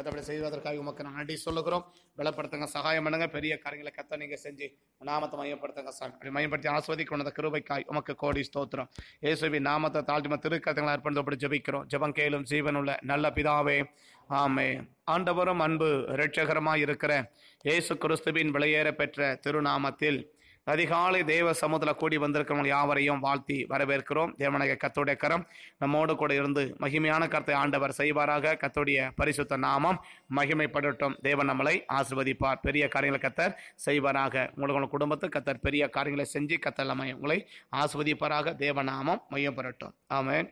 கத்தப்படி செய்வதற்காக உமக்கு நான் நன்றி சொல்லுகிறோம் பலப்படுத்துங்க சகாயம் பண்ணுங்க பெரிய காரியங்களை கத்த நீங்க செஞ்சு நாமத்தை மையப்படுத்துங்க சாமி அப்படி மையப்படுத்தி ஆஸ்வதிக்க உனது கிருபைக்காய் உமக்கு கோடி ஸ்தோத்திரம் ஏசுபி நாமத்தை தாழ்த்திம திருக்கத்தங்களை அர்ப்பணத்தை ஜபிக்கிறோம் ஜபம் கேளும் ஜீவனுள்ள நல்ல பிதாவே ஆமே ஆண்டவரும் அன்பு இரட்சகரமாய் இருக்கிற இயேசு கிறிஸ்துவின் விளையேற பெற்ற திருநாமத்தில் அதிகாலை தேவ சமூகத்தில் கூடி வந்திருக்கிறவங்க யாவரையும் வாழ்த்தி வரவேற்கிறோம் தேவநாயக கத்தோடைய கரம் நம்மோடு கூட இருந்து மகிமையான கருத்தை ஆண்டவர் செய்வாராக கத்தோடைய பரிசுத்த நாமம் மகிமைப்படட்டும் தேவன் நம்மளை ஆசிர்வதிப்பார் பெரிய காரியங்களை கத்தர் செய்வாராக உங்களுக்கு குடும்பத்தை கத்தர் பெரிய காரியங்களை செஞ்சு கத்தல் நம்மை உங்களை ஆசிர்வதிப்பாராக தேவ நாமம் மையப்படட்டும் ஆமேன்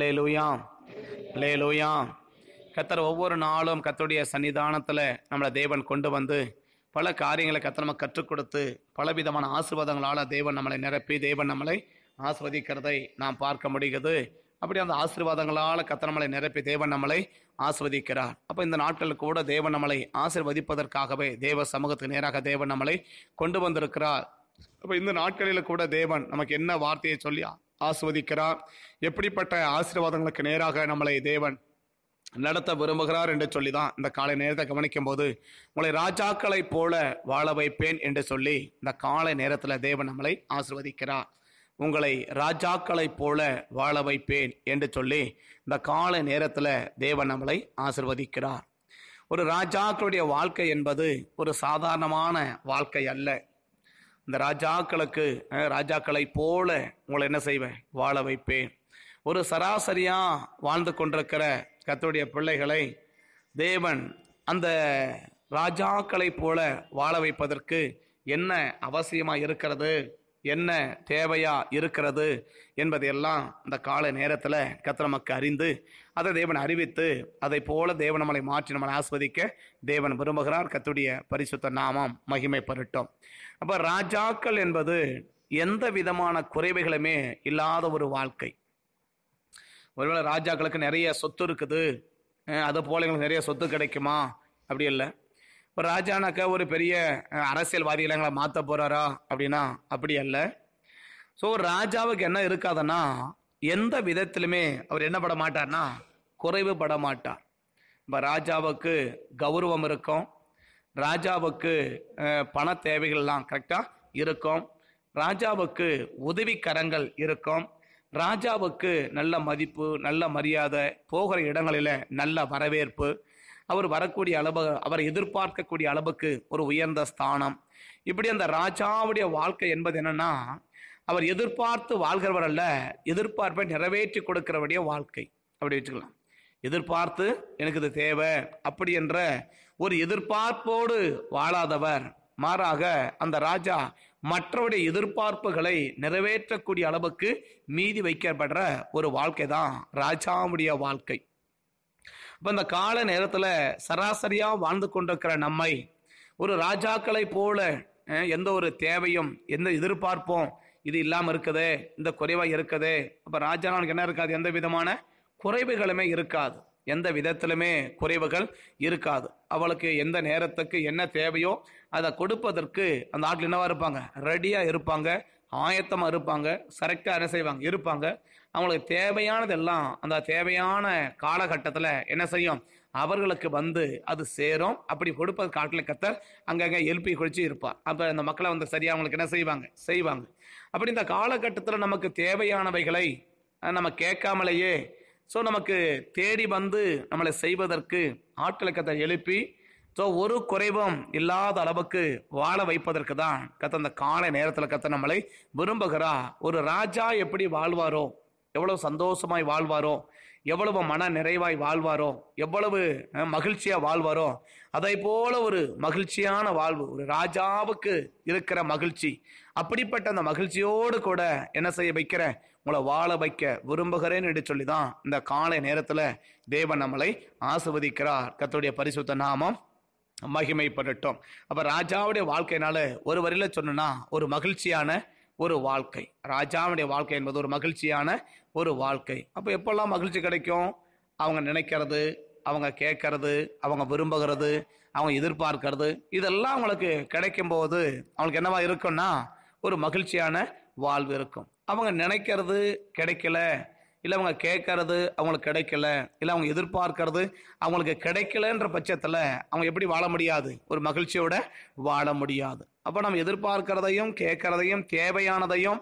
லே லூயா லே லூயா கத்தர் ஒவ்வொரு நாளும் கத்தருடைய சன்னிதானத்தில் நம்மளை தேவன் கொண்டு வந்து பல காரியங்களை கத்த நம்ம கற்றுக் கொடுத்து பலவிதமான ஆசிர்வாதங்களால் தேவன் நம்மளை நிரப்பி தேவன் நம்மளை ஆஸ்வதிக்கிறதை நாம் பார்க்க முடிகிறது அப்படி அந்த ஆசீர்வாதங்களால் கத்த நம்மளை நிரப்பி தேவன் நம்மளை ஆஸ்வதிக்கிறார் அப்போ இந்த நாட்களில் கூட தேவன் நம்மளை ஆசிர்வதிப்பதற்காகவே தேவ சமூகத்துக்கு நேராக தேவன் நம்மளை கொண்டு வந்திருக்கிறார் அப்போ இந்த நாட்களில் கூட தேவன் நமக்கு என்ன வார்த்தையை சொல்லி ஆஸ்வதிக்கிறார் எப்படிப்பட்ட ஆசீர்வாதங்களுக்கு நேராக நம்மளை தேவன் நடத்த விரும்புகிறார் என்று சொல்லி தான் இந்த காலை நேரத்தை கவனிக்கும் போது உங்களை ராஜாக்களைப் போல வாழ வைப்பேன் என்று சொல்லி இந்த காலை நேரத்தில் தேவன் நம்மளை ஆசிர்வதிக்கிறார் உங்களை ராஜாக்களைப் போல வாழ வைப்பேன் என்று சொல்லி இந்த காலை நேரத்தில் தேவன் நம்மளை ஆசிர்வதிக்கிறார் ஒரு ராஜாக்களுடைய வாழ்க்கை என்பது ஒரு சாதாரணமான வாழ்க்கை அல்ல இந்த ராஜாக்களுக்கு ராஜாக்களைப் போல உங்களை என்ன செய்வேன் வாழ வைப்பேன் ஒரு சராசரியாக வாழ்ந்து கொண்டிருக்கிற கத்துடைய பிள்ளைகளை தேவன் அந்த ராஜாக்களைப் போல வாழ வைப்பதற்கு என்ன அவசியமாக இருக்கிறது என்ன தேவையா இருக்கிறது என்பதையெல்லாம் இந்த கால நேரத்தில் கத்திர மக்கள் அறிந்து அதை தேவன் அறிவித்து அதை போல தேவன் நம்மளை மாற்றி நம்மளை ஆஸ்வதிக்க தேவன் விரும்புகிறார் கத்துடைய பரிசுத்த நாமம் மகிமை பருட்டம் அப்போ ராஜாக்கள் என்பது எந்த விதமான குறைவுகளுமே இல்லாத ஒரு வாழ்க்கை ஒருவேளை ராஜாக்களுக்கு நிறைய சொத்து இருக்குது அதை போல எங்களுக்கு நிறைய சொத்து கிடைக்குமா அப்படி இல்லை இப்போ ராஜானாக்கா ஒரு பெரிய அரசியல்வாதிகளை எங்களை மாற்ற போகிறாரா அப்படின்னா அப்படி அல்ல ஸோ ராஜாவுக்கு என்ன இருக்காதுன்னா எந்த விதத்திலுமே அவர் என்ன பட மாட்டார்னா குறைவு பட மாட்டார் இப்போ ராஜாவுக்கு கௌரவம் இருக்கும் ராஜாவுக்கு பண தேவைகள்லாம் கரெக்டாக இருக்கும் ராஜாவுக்கு உதவிக்கரங்கள் இருக்கும் ராஜாவுக்கு நல்ல மதிப்பு நல்ல மரியாதை போகிற இடங்களில் நல்ல வரவேற்பு அவர் வரக்கூடிய அளவு அவர் எதிர்பார்க்கக்கூடிய அளவுக்கு ஒரு உயர்ந்த ஸ்தானம் இப்படி அந்த ராஜாவுடைய வாழ்க்கை என்பது என்னன்னா அவர் எதிர்பார்த்து வாழ்கிறவர் அல்ல எதிர்பார்ப்பை நிறைவேற்றி கொடுக்கிறவருடைய வாழ்க்கை அப்படி வச்சுக்கலாம் எதிர்பார்த்து எனக்கு இது தேவை அப்படி என்ற ஒரு எதிர்பார்ப்போடு வாழாதவர் மாறாக அந்த ராஜா மற்றவருடைய எதிர்பார்ப்புகளை நிறைவேற்றக்கூடிய அளவுக்கு மீதி வைக்கப்படுற ஒரு வாழ்க்கை தான் ராஜாவுடைய வாழ்க்கை இப்போ இந்த கால நேரத்தில் சராசரியாக வாழ்ந்து கொண்டிருக்கிற நம்மை ஒரு ராஜாக்களை போல எந்த ஒரு தேவையும் எந்த எதிர்பார்ப்பும் இது இல்லாமல் இருக்குது இந்த குறைவாக இருக்குது அப்போ ராஜா நாளுக்கு என்ன இருக்காது எந்த விதமான குறைவுகளுமே இருக்காது எந்த விதத்திலுமே குறைவுகள் இருக்காது அவளுக்கு எந்த நேரத்துக்கு என்ன தேவையோ அதை கொடுப்பதற்கு அந்த ஆட்கள் என்னவா இருப்பாங்க ரெடியாக இருப்பாங்க ஆயத்தமாக இருப்பாங்க சரக்காக என்ன செய்வாங்க இருப்பாங்க அவங்களுக்கு தேவையானதெல்லாம் அந்த தேவையான காலகட்டத்தில் என்ன செய்யும் அவர்களுக்கு வந்து அது சேரும் அப்படி கொடுப்பது காட்டில் கத்தர் அங்கங்கே எழுப்பி குளிச்சு இருப்பார் அப்போ அந்த மக்களை வந்து சரியாக அவங்களுக்கு என்ன செய்வாங்க செய்வாங்க அப்படி இந்த காலகட்டத்தில் நமக்கு தேவையானவைகளை நம்ம கேட்காமலேயே ஸோ நமக்கு தேடி வந்து நம்மளை செய்வதற்கு ஆட்களை கத்தை எழுப்பி ஸோ ஒரு குறைவும் இல்லாத அளவுக்கு வாழ வைப்பதற்கு தான் கத்த அந்த காலை நேரத்தில் கத்த நம்மளை விரும்புகிறா ஒரு ராஜா எப்படி வாழ்வாரோ எவ்வளவு சந்தோஷமாய் வாழ்வாரோ எவ்வளவு மன நிறைவாய் வாழ்வாரோ எவ்வளவு மகிழ்ச்சியாக வாழ்வாரோ அதை போல ஒரு மகிழ்ச்சியான வாழ்வு ஒரு ராஜாவுக்கு இருக்கிற மகிழ்ச்சி அப்படிப்பட்ட அந்த மகிழ்ச்சியோடு கூட என்ன செய்ய வைக்கிற உங்களை வாழ வைக்க விரும்புகிறேன் என்று சொல்லி தான் இந்த காலை நேரத்தில் தேவன் நம்மளை ஆசிர்வதிக்கிறார் கத்தோடைய பரிசுத்த நாமம் மகிமைப்படட்டும் அப்போ ராஜாவுடைய வாழ்க்கையினால ஒரு வரையில் சொன்னா ஒரு மகிழ்ச்சியான ஒரு வாழ்க்கை ராஜாவுடைய வாழ்க்கை என்பது ஒரு மகிழ்ச்சியான ஒரு வாழ்க்கை அப்போ எப்பெல்லாம் மகிழ்ச்சி கிடைக்கும் அவங்க நினைக்கிறது அவங்க கேட்கறது அவங்க விரும்புகிறது அவங்க எதிர்பார்க்கறது இதெல்லாம் அவங்களுக்கு கிடைக்கும் போது அவங்களுக்கு என்னவா இருக்கும்னா ஒரு மகிழ்ச்சியான வாழ்வு இருக்கும் அவங்க நினைக்கிறது கிடைக்கல இல்லை அவங்க கேட்கறது அவங்களுக்கு கிடைக்கல இல்லை அவங்க எதிர்பார்க்கறது அவங்களுக்கு கிடைக்கலன்ற பட்சத்தில் அவங்க எப்படி வாழ முடியாது ஒரு மகிழ்ச்சியோட வாழ முடியாது அப்போ நம்ம எதிர்பார்க்கிறதையும் கேட்கறதையும் தேவையானதையும்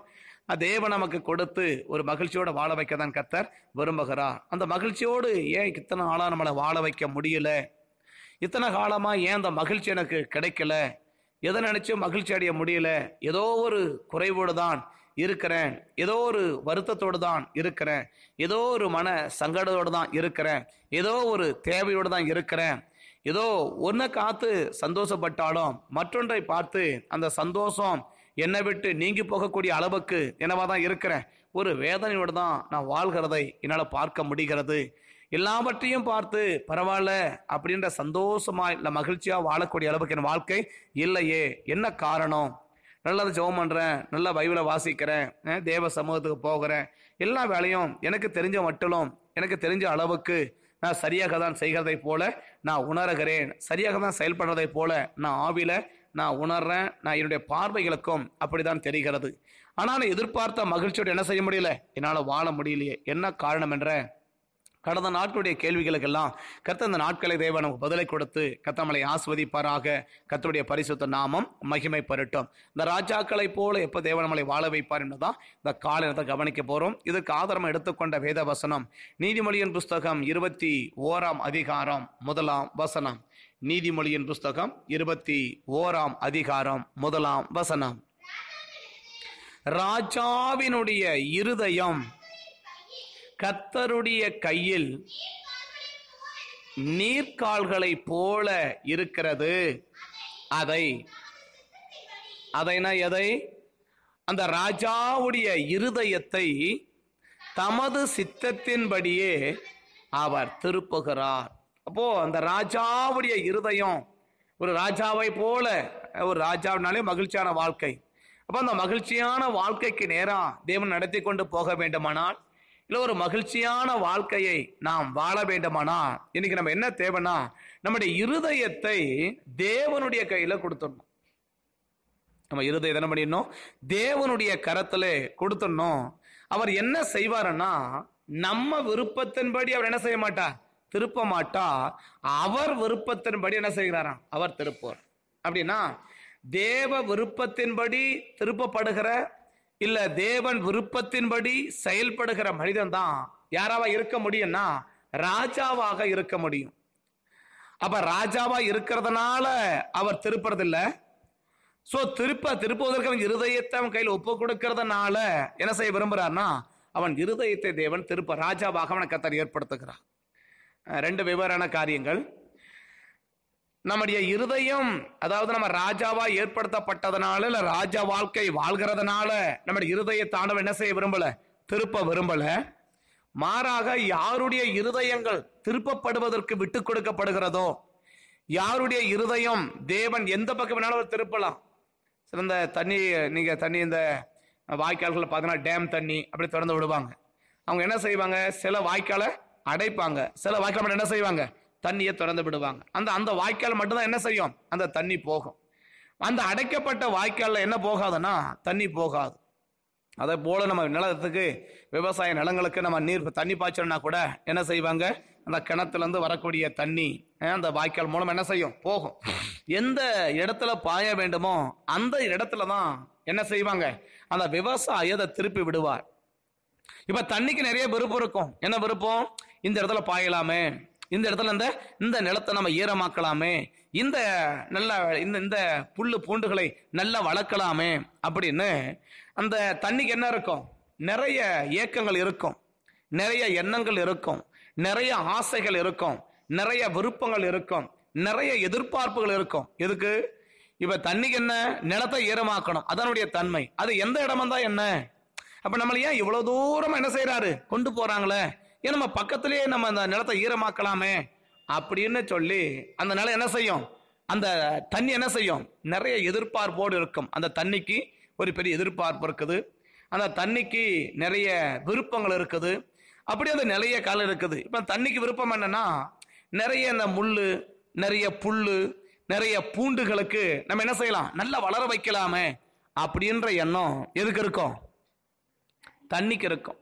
தேவ நமக்கு கொடுத்து ஒரு மகிழ்ச்சியோட வாழ வைக்க தான் கத்தர் விரும்புகிறார் அந்த மகிழ்ச்சியோடு ஏன் இத்தனை ஆளாக நம்மளை வாழ வைக்க முடியல இத்தனை காலமாக ஏன் அந்த மகிழ்ச்சி எனக்கு கிடைக்கல எதை நினைச்சும் மகிழ்ச்சி அடைய முடியல ஏதோ ஒரு குறைவோடு தான் இருக்கிறேன் ஏதோ ஒரு வருத்தத்தோடு தான் இருக்கிறேன் ஏதோ ஒரு மன சங்கடத்தோடு தான் இருக்கிறேன் ஏதோ ஒரு தேவையோடு தான் இருக்கிறேன் ஏதோ ஒன்றை காத்து சந்தோஷப்பட்டாலும் மற்றொன்றை பார்த்து அந்த சந்தோஷம் என்னை விட்டு நீங்கி போகக்கூடிய அளவுக்கு என்னவா தான் இருக்கிறேன் ஒரு வேதனையோடு தான் நான் வாழ்கிறதை என்னால் பார்க்க முடிகிறது எல்லாவற்றையும் பார்த்து பரவாயில்ல அப்படின்ற சந்தோஷமா இல்லை மகிழ்ச்சியாக வாழக்கூடிய அளவுக்கு என் வாழ்க்கை இல்லையே என்ன காரணம் நல்லா ஜெபம் பண்ணுறேன் நல்லா பைபிளை வாசிக்கிறேன் தேவ சமூகத்துக்கு போகிறேன் எல்லா வேலையும் எனக்கு தெரிஞ்ச மட்டும் எனக்கு தெரிஞ்ச அளவுக்கு நான் சரியாக தான் செய்கிறதை போல நான் உணர்கிறேன் சரியாக தான் செயல்படுறதை போல நான் ஆவில நான் உணர்றேன் நான் என்னுடைய பார்வைகளுக்கும் அப்படிதான் தெரிகிறது ஆனால் எதிர்பார்த்த மகிழ்ச்சியோடு என்ன செய்ய முடியல என்னால் வாழ முடியலையே என்ன காரணம் என்ற கடந்த நாட்களுடைய கேள்விகளுக்கெல்லாம் கத்த அந்த நாட்களை தேவை நமக்கு பதிலை கொடுத்து கத்தமலை ஆஸ்வதிப்பாராக கத்தருடைய பரிசுத்த நாமம் மகிமை பரட்டும் இந்த ராஜாக்களைப் போல எப்போ தேவனமலை வாழ வைப்பார் என்றுதான் இந்த கால நேரத்தை கவனிக்க போகிறோம் இதுக்கு ஆதாரம் எடுத்துக்கொண்ட வேத வசனம் நீதிமொழியின் புஸ்தகம் இருபத்தி ஓராம் அதிகாரம் முதலாம் வசனம் நீதிமொழியின் புஸ்தகம் இருபத்தி ஓராம் அதிகாரம் முதலாம் வசனம் ராஜாவினுடைய இருதயம் கத்தருடைய கையில் நீர்கால்களை போல இருக்கிறது அதை அதைனா எதை அந்த ராஜாவுடைய இருதயத்தை தமது சித்தத்தின்படியே அவர் திருப்புகிறார் அப்போ அந்த ராஜாவுடைய இருதயம் ஒரு ராஜாவை போல ஒரு ராஜாவினாலே மகிழ்ச்சியான வாழ்க்கை அப்போ அந்த மகிழ்ச்சியான வாழ்க்கைக்கு நேரம் தேவன் நடத்தி கொண்டு போக வேண்டுமானால் இல்லை ஒரு மகிழ்ச்சியான வாழ்க்கையை நாம் வாழ வேண்டுமானா இன்னைக்கு நம்ம என்ன தேவைன்னா நம்முடைய இருதயத்தை தேவனுடைய கையில் கொடுத்துடணும் நம்ம இருதயம் என்ன பண்ணிடணும் தேவனுடைய கரத்துல கொடுத்துடணும் அவர் என்ன செய்வாருன்னா நம்ம விருப்பத்தின்படி அவர் என்ன செய்ய மாட்டா திருப்ப மாட்டா அவர் விருப்பத்தின்படி என்ன செய்கிறாராம் அவர் திருப்பார் அப்படின்னா தேவ விருப்பத்தின்படி திருப்பப்படுகிற இல்ல தேவன் விருப்பத்தின்படி செயல்படுகிற மனிதன் தான் யாராவா இருக்க முடியும்னா ராஜாவாக இருக்க முடியும் அப்ப ராஜாவா இருக்கிறதுனால அவர் திருப்புறதில்ல சோ திருப்ப திருப்புவதற்கு அவன் இருதயத்தை அவன் கையில் ஒப்பு கொடுக்கறதுனால என்ன செய்ய விரும்புறான்னா அவன் இருதயத்தை தேவன் திருப்ப ராஜாவாக அவனை கத்தர் ஏற்படுத்துகிறான் ரெண்டு வெவ்வேறான காரியங்கள் நம்முடைய இருதயம் அதாவது நம்ம ராஜாவா ஏற்படுத்தப்பட்டதுனால இல்ல ராஜா வாழ்க்கை வாழ்கிறதுனால நம்முடைய இருதய ஆண்டவன் என்ன செய்ய விரும்பல திருப்ப விரும்பல மாறாக யாருடைய இருதயங்கள் திருப்பப்படுவதற்கு விட்டு கொடுக்கப்படுகிறதோ யாருடைய இருதயம் தேவன் எந்த பக்கம் வேணாலும் திருப்பலாம் சிறந்த தண்ணி நீங்க தண்ணி இந்த வாய்க்கால்கள் பார்த்தீங்கன்னா டேம் தண்ணி அப்படி திறந்து விடுவாங்க அவங்க என்ன செய்வாங்க சில வாய்க்காலை அடைப்பாங்க சில வாய்க்கால் என்ன செய்வாங்க தண்ணியை திறந்து விடுவாங்க அந்த அந்த வாய்க்கால் மட்டும்தான் என்ன செய்யும் அந்த தண்ணி போகும் அந்த அடைக்கப்பட்ட வாய்க்காலில் என்ன போகாதுன்னா தண்ணி போகாது அதை போல் நம்ம நிலத்துக்கு விவசாய நிலங்களுக்கு நம்ம நீர் தண்ணி பாய்ச்சோம்னா கூட என்ன செய்வாங்க அந்த கிணத்துலேருந்து வரக்கூடிய தண்ணி அந்த வாய்க்கால் மூலம் என்ன செய்யும் போகும் எந்த இடத்துல பாய வேண்டுமோ அந்த இடத்துல தான் என்ன செய்வாங்க அந்த விவசாயி அதை திருப்பி விடுவார் இப்போ தண்ணிக்கு நிறைய விருப்பம் இருக்கும் என்ன விருப்பம் இந்த இடத்துல பாயலாமே இந்த இடத்துல இந்த இந்த நிலத்தை நம்ம ஈரமாக்கலாமே இந்த நல்ல இந்த இந்த புல்லு பூண்டுகளை நல்லா வளர்க்கலாமே அப்படின்னு அந்த தண்ணிக்கு என்ன இருக்கும் நிறைய ஏக்கங்கள் இருக்கும் நிறைய எண்ணங்கள் இருக்கும் நிறைய ஆசைகள் இருக்கும் நிறைய விருப்பங்கள் இருக்கும் நிறைய எதிர்பார்ப்புகள் இருக்கும் எதுக்கு இப்ப தண்ணிக்கு என்ன நிலத்தை ஈரமாக்கணும் அதனுடைய தன்மை அது எந்த இடமா என்ன அப்ப நம்மள ஏன் இவ்வளவு தூரம் என்ன செய்யறாரு கொண்டு போறாங்களே நம்ம பக்கத்துலேயே நம்ம அந்த நிலத்தை ஈரமாக்கலாமே அப்படின்னு சொல்லி அந்த நிலம் என்ன செய்யும் அந்த தண்ணி என்ன செய்யும் நிறைய எதிர்பார்ப்போடு இருக்கும் அந்த தண்ணிக்கு ஒரு பெரிய எதிர்பார்ப்பு இருக்குது அந்த தண்ணிக்கு நிறைய விருப்பங்கள் இருக்குது அப்படி அந்த நிறைய காலம் இருக்குது இப்போ தண்ணிக்கு விருப்பம் என்னன்னா நிறைய இந்த முள் நிறைய புல் நிறைய பூண்டுகளுக்கு நம்ம என்ன செய்யலாம் நல்லா வளர வைக்கலாமே அப்படின்ற எண்ணம் எதுக்கு இருக்கும் தண்ணிக்கு இருக்கும்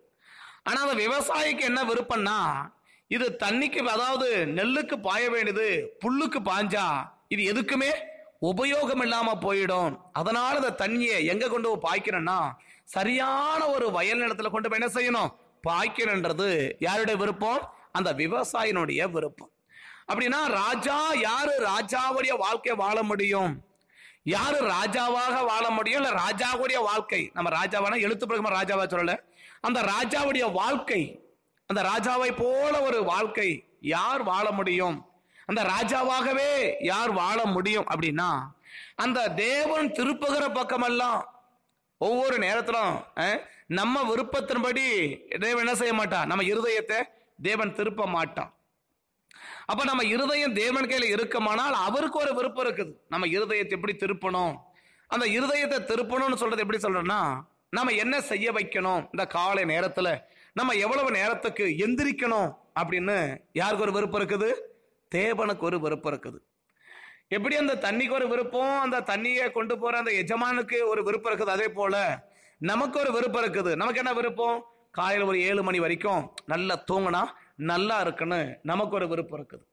ஆனால் அந்த விவசாயிக்கு என்ன விருப்பம்னா இது தண்ணிக்கு அதாவது நெல்லுக்கு பாய வேண்டியது புல்லுக்கு பாஞ்சா இது எதுக்குமே உபயோகம் இல்லாம போயிடும் அதனால இந்த தண்ணியை எங்க கொண்டு போய் பாய்க்கணும்னா சரியான ஒரு வயல் நிலத்துல கொண்டு போய் என்ன செய்யணும் பாய்க்கணுன்றது யாருடைய விருப்பம் அந்த விவசாயினுடைய விருப்பம் அப்படின்னா ராஜா யாரு ராஜாவுடைய வாழ்க்கையை வாழ முடியும் யாரு ராஜாவாக வாழ முடியும் இல்ல ராஜாவுடைய வாழ்க்கை நம்ம ராஜாவான எழுத்து பிரகமா ராஜாவா சொல்லல அந்த ராஜாவுடைய வாழ்க்கை அந்த ராஜாவை போல ஒரு வாழ்க்கை யார் வாழ முடியும் அந்த ராஜாவாகவே யார் வாழ முடியும் அப்படின்னா அந்த தேவன் திருப்புகிற பக்கமெல்லாம் ஒவ்வொரு நேரத்திலும் நம்ம விருப்பத்தின்படி தேவன் என்ன செய்ய மாட்டான் நம்ம இருதயத்தை தேவன் திருப்ப மாட்டான் அப்ப நம்ம இருதயம் தேவன் கையில இருக்கமானால் அவருக்கு ஒரு விருப்பம் இருக்குது நம்ம இருதயத்தை எப்படி திருப்பணும் அந்த இருதயத்தை திருப்பணும்னு சொல்றது எப்படி சொல்றோம்னா நம்ம என்ன செய்ய வைக்கணும் இந்த காலை நேரத்தில் நம்ம எவ்வளவு நேரத்துக்கு எந்திரிக்கணும் அப்படின்னு யாருக்கு ஒரு விருப்பம் இருக்குது தேவனுக்கு ஒரு விருப்பம் இருக்குது எப்படி அந்த தண்ணிக்கு ஒரு விருப்பம் அந்த தண்ணியை கொண்டு போற அந்த எஜமானுக்கு ஒரு விருப்பம் இருக்குது அதே போல நமக்கு ஒரு விருப்பம் இருக்குது நமக்கு என்ன விருப்பம் காலையில் ஒரு ஏழு மணி வரைக்கும் நல்லா தூங்கினா நல்லா இருக்குன்னு நமக்கு ஒரு விருப்பம் இருக்குது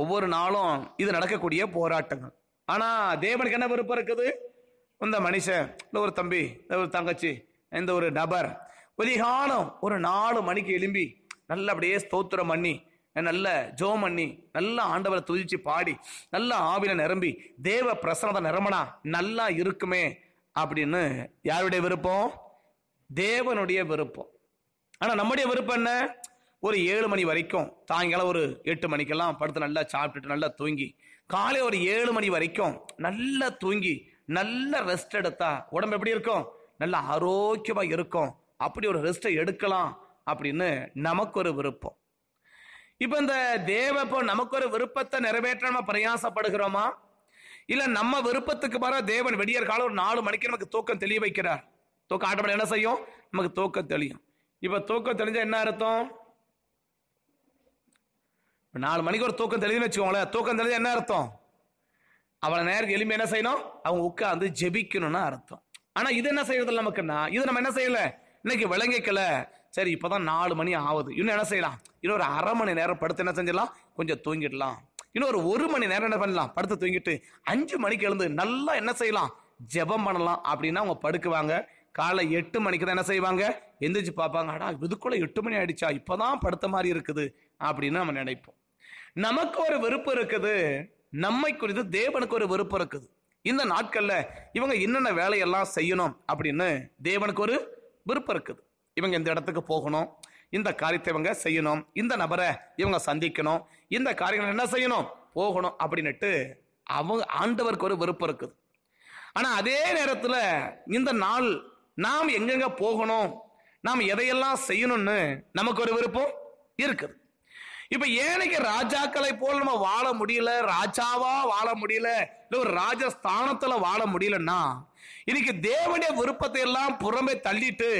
ஒவ்வொரு நாளும் இது நடக்கக்கூடிய போராட்டங்கள் ஆனா தேவனுக்கு என்ன விருப்பம் இருக்குது இந்த மனுஷன் ஒரு தம்பி ஒரு தங்கச்சி இந்த ஒரு நபர் ஒலிகாலம் ஒரு நாலு மணிக்கு எலும்பி நல்லா அப்படியே ஸ்தோத்திரம் பண்ணி நல்ல ஜோ பண்ணி நல்லா ஆண்டவரை துதிச்சு பாடி நல்லா ஆவில நிரம்பி தேவ பிரசனத நிரம்பனா நல்லா இருக்குமே அப்படின்னு யாருடைய விருப்பம் தேவனுடைய விருப்பம் ஆனா நம்முடைய விருப்பம் என்ன ஒரு ஏழு மணி வரைக்கும் சாயங்காலம் ஒரு எட்டு மணிக்கெல்லாம் படுத்து நல்லா சாப்பிட்டுட்டு நல்லா தூங்கி காலை ஒரு ஏழு மணி வரைக்கும் நல்லா தூங்கி நல்ல ரெஸ்ட் எடுத்தா உடம்பு எப்படி இருக்கும் நல்ல ஆரோக்கியமா இருக்கும் அப்படி ஒரு ரெஸ்ட்டை எடுக்கலாம் அப்படின்னு நமக்கு ஒரு விருப்பம் இப்ப இந்த தேவப்போ நமக்கு ஒரு விருப்பத்தை நிறைவேற்ற நம்ம பிரயாசப்படுகிறோமா இல்ல நம்ம விருப்பத்துக்கு மாற தேவன் வெடியற் காலம் ஒரு நாலு மணிக்கு நமக்கு தூக்கம் தெளிய வைக்கிறார் தூக்கம் ஆட்டோமேட் என்ன செய்யும் நமக்கு தூக்கம் தெளியும் இப்ப தூக்கம் தெளிஞ்ச என்ன அர்த்தம் நாலு மணிக்கு ஒரு தூக்கம் தெளிதுன்னு வச்சுக்கோங்களேன் தூக்கம் தெளிஞ்ச என்ன அர்த்தம் அவளை நேரம் எளிமை என்ன செய்யணும் அவங்க உட்காந்து ஜெபிக்கணும்னு அர்த்தம் ஆனா இது என்ன செய்யறது நமக்குன்னா இது நம்ம என்ன செய்யல இன்னைக்கு விளங்கிக்கல சரி இப்பதான் நாலு மணி ஆகுது இன்னும் என்ன செய்யலாம் இன்னும் ஒரு அரை மணி நேரம் படுத்து என்ன செஞ்சிடலாம் கொஞ்சம் தூங்கிடலாம் இன்னும் ஒரு ஒரு மணி நேரம் என்ன பண்ணலாம் படுத்து தூங்கிட்டு அஞ்சு மணிக்கு எழுந்து நல்லா என்ன செய்யலாம் ஜெபம் பண்ணலாம் அப்படின்னா அவங்க படுக்குவாங்க காலை எட்டு மணிக்கு தான் என்ன செய்வாங்க எந்திரிச்சு பார்ப்பாங்க ஆடா இதுக்குள்ள எட்டு மணி ஆயிடுச்சா இப்பதான் படுத்த மாதிரி இருக்குது அப்படின்னு நம்ம நினைப்போம் நமக்கு ஒரு விருப்பம் இருக்குது நம்மை குறித்து தேவனுக்கு ஒரு விருப்பம் இருக்குது இந்த நாட்கள்ல இவங்க என்னென்ன வேலையெல்லாம் செய்யணும் அப்படின்னு தேவனுக்கு ஒரு விருப்பம் இருக்குது இவங்க இந்த இடத்துக்கு போகணும் இந்த காரியத்தை இவங்க செய்யணும் இந்த நபரை இவங்க சந்திக்கணும் இந்த காரியங்கள் என்ன செய்யணும் போகணும் அப்படின்னுட்டு அவங்க ஆண்டவருக்கு ஒரு விருப்பம் இருக்குது ஆனா அதே நேரத்துல இந்த நாள் நாம் எங்கெங்க போகணும் நாம் எதையெல்லாம் செய்யணும்னு நமக்கு ஒரு விருப்பம் இருக்குது இப்ப ஏனைக்கு ராஜாக்களை போல் நம்ம வாழ முடியல ராஜாவா வாழ முடியல இல்ல ஒரு ராஜஸ்தானத்துல வாழ முடியலன்னா இன்னைக்கு தேவனுடைய விருப்பத்தை எல்லாம் புறமே தள்ளிட்டு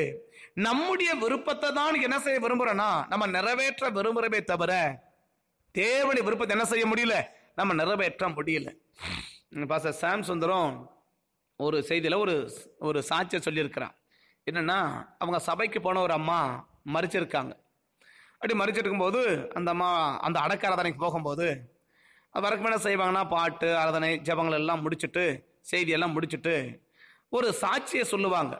நம்முடைய விருப்பத்தை தான் என்ன செய்ய விரும்புறோம்னா நம்ம நிறைவேற்ற விரும்புறமே தவிர தேவனுடைய விருப்பத்தை என்ன செய்ய முடியல நம்ம நிறைவேற்ற முடியல பாச சாம் சுந்தரம் ஒரு செய்தியில் ஒரு ஒரு சாட்சியை சொல்லியிருக்கிறான் என்னன்னா அவங்க சபைக்கு போன ஒரு அம்மா மறிச்சிருக்காங்க அப்படி மறிச்சிருக்கும் இருக்கும்போது அந்த அம்மா அந்த அடக்க ஆராதனைக்கு போகும்போது வரைக்கும் என்ன செய்வாங்கன்னா பாட்டு ஆராதனை ஜபங்கள் எல்லாம் முடிச்சுட்டு செய்தியெல்லாம் முடிச்சுட்டு ஒரு சாட்சியை சொல்லுவாங்க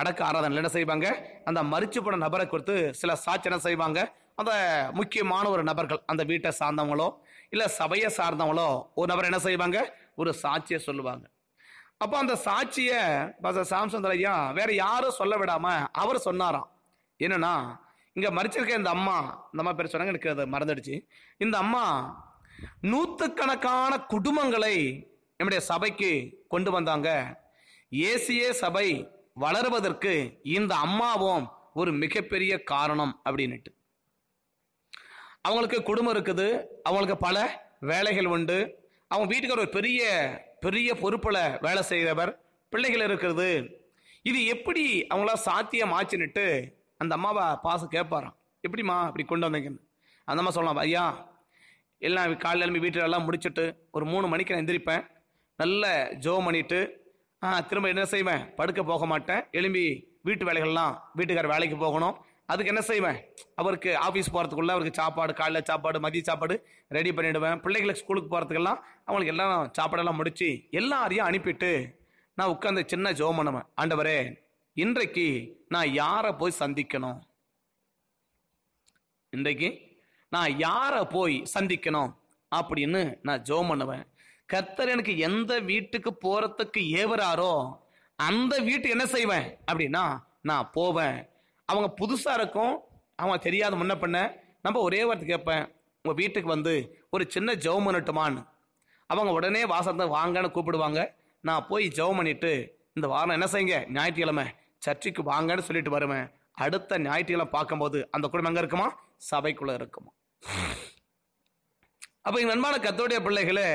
அடக்க ஆராதனை என்ன செய்வாங்க அந்த மறிச்சு போன நபரை கொடுத்து சில சாட்சி என்ன செய்வாங்க அந்த முக்கியமான ஒரு நபர்கள் அந்த வீட்டை சார்ந்தவங்களோ இல்லை சபையை சார்ந்தவங்களோ ஒரு நபர் என்ன செய்வாங்க ஒரு சாட்சியை சொல்லுவாங்க அப்போ அந்த சாட்சியை சாம்சந்தர் ஐயா வேற யாரும் சொல்ல விடாம அவர் சொன்னாராம் என்னன்னா இங்கே மறிச்சிருக்க இந்த அம்மா இந்த அம்மா பேர் சொன்னாங்க எனக்கு அதை மறந்துடுச்சு இந்த அம்மா கணக்கான குடும்பங்களை நம்முடைய சபைக்கு கொண்டு வந்தாங்க ஏசிய சபை வளருவதற்கு இந்த அம்மாவும் ஒரு மிகப்பெரிய காரணம் அப்படின்னுட்டு அவங்களுக்கு குடும்பம் இருக்குது அவங்களுக்கு பல வேலைகள் உண்டு அவங்க வீட்டுக்கு ஒரு பெரிய பெரிய பொறுப்பில் வேலை செய்கிறவர் பிள்ளைகள் இருக்கிறது இது எப்படி அவங்களா சாத்தியம் ஆச்சுன்னுட்டு அந்த அம்மாவை பாசம் கேட்பாராம் எப்படிம்மா இப்படி கொண்டு வந்தீங்கன்னு அந்த அம்மா சொல்லலாம் ஐயா எல்லாம் காலையில் எழும்பி வீட்டில் எல்லாம் முடிச்சுட்டு ஒரு மூணு மணிக்கு நான் எந்திரிப்பேன் நல்ல ஜோ பண்ணிட்டு திரும்ப என்ன செய்வேன் படுக்க போக மாட்டேன் எழும்பி வீட்டு வேலைகள்லாம் வீட்டுக்கார வேலைக்கு போகணும் அதுக்கு என்ன செய்வேன் அவருக்கு ஆஃபீஸ் போகிறதுக்குள்ளே அவருக்கு சாப்பாடு காலைல சாப்பாடு மதிய சாப்பாடு ரெடி பண்ணிவிடுவேன் பிள்ளைகளுக்கு ஸ்கூலுக்கு போகிறதுக்கெல்லாம் அவங்களுக்கு எல்லாம் சாப்பாடெல்லாம் முடித்து எல்லாரையும் அனுப்பிட்டு நான் உட்காந்து சின்ன ஜோம் பண்ணுவேன் ஆண்டவரே இன்றைக்கு நான் யாரை போய் சந்திக்கணும் இன்றைக்கு நான் யாரை போய் சந்திக்கணும் அப்படின்னு நான் ஜோம் பண்ணுவேன் கர்த்தர் எனக்கு எந்த வீட்டுக்கு போறதுக்கு ஏவராரோ அந்த வீட்டு என்ன செய்வேன் அப்படின்னா நான் போவேன் அவங்க புதுசா இருக்கும் அவங்க தெரியாத முன்ன பண்ண நம்ம ஒரே வார்த்தை கேட்பேன் உங்கள் வீட்டுக்கு வந்து ஒரு சின்ன ஜெபம் பண்ணட்டுமான்னு அவங்க உடனே வாசத்தை வாங்கன்னு கூப்பிடுவாங்க நான் போய் ஜெபம் பண்ணிட்டு இந்த வாரம் என்ன செய்யுங்க ஞாயிற்றுக்கிழமை சர்ச்சைக்கு வாங்கன்னு சொல்லிட்டு வருவேன் அடுத்த ஞாயிற்றுக்கிழமை பார்க்கும்போது அந்த குடும்பம் எங்கே இருக்குமா சபைக்குள்ளே இருக்குமா அப்போ எங்கள் நண்பான கத்தோடைய பிள்ளைகளே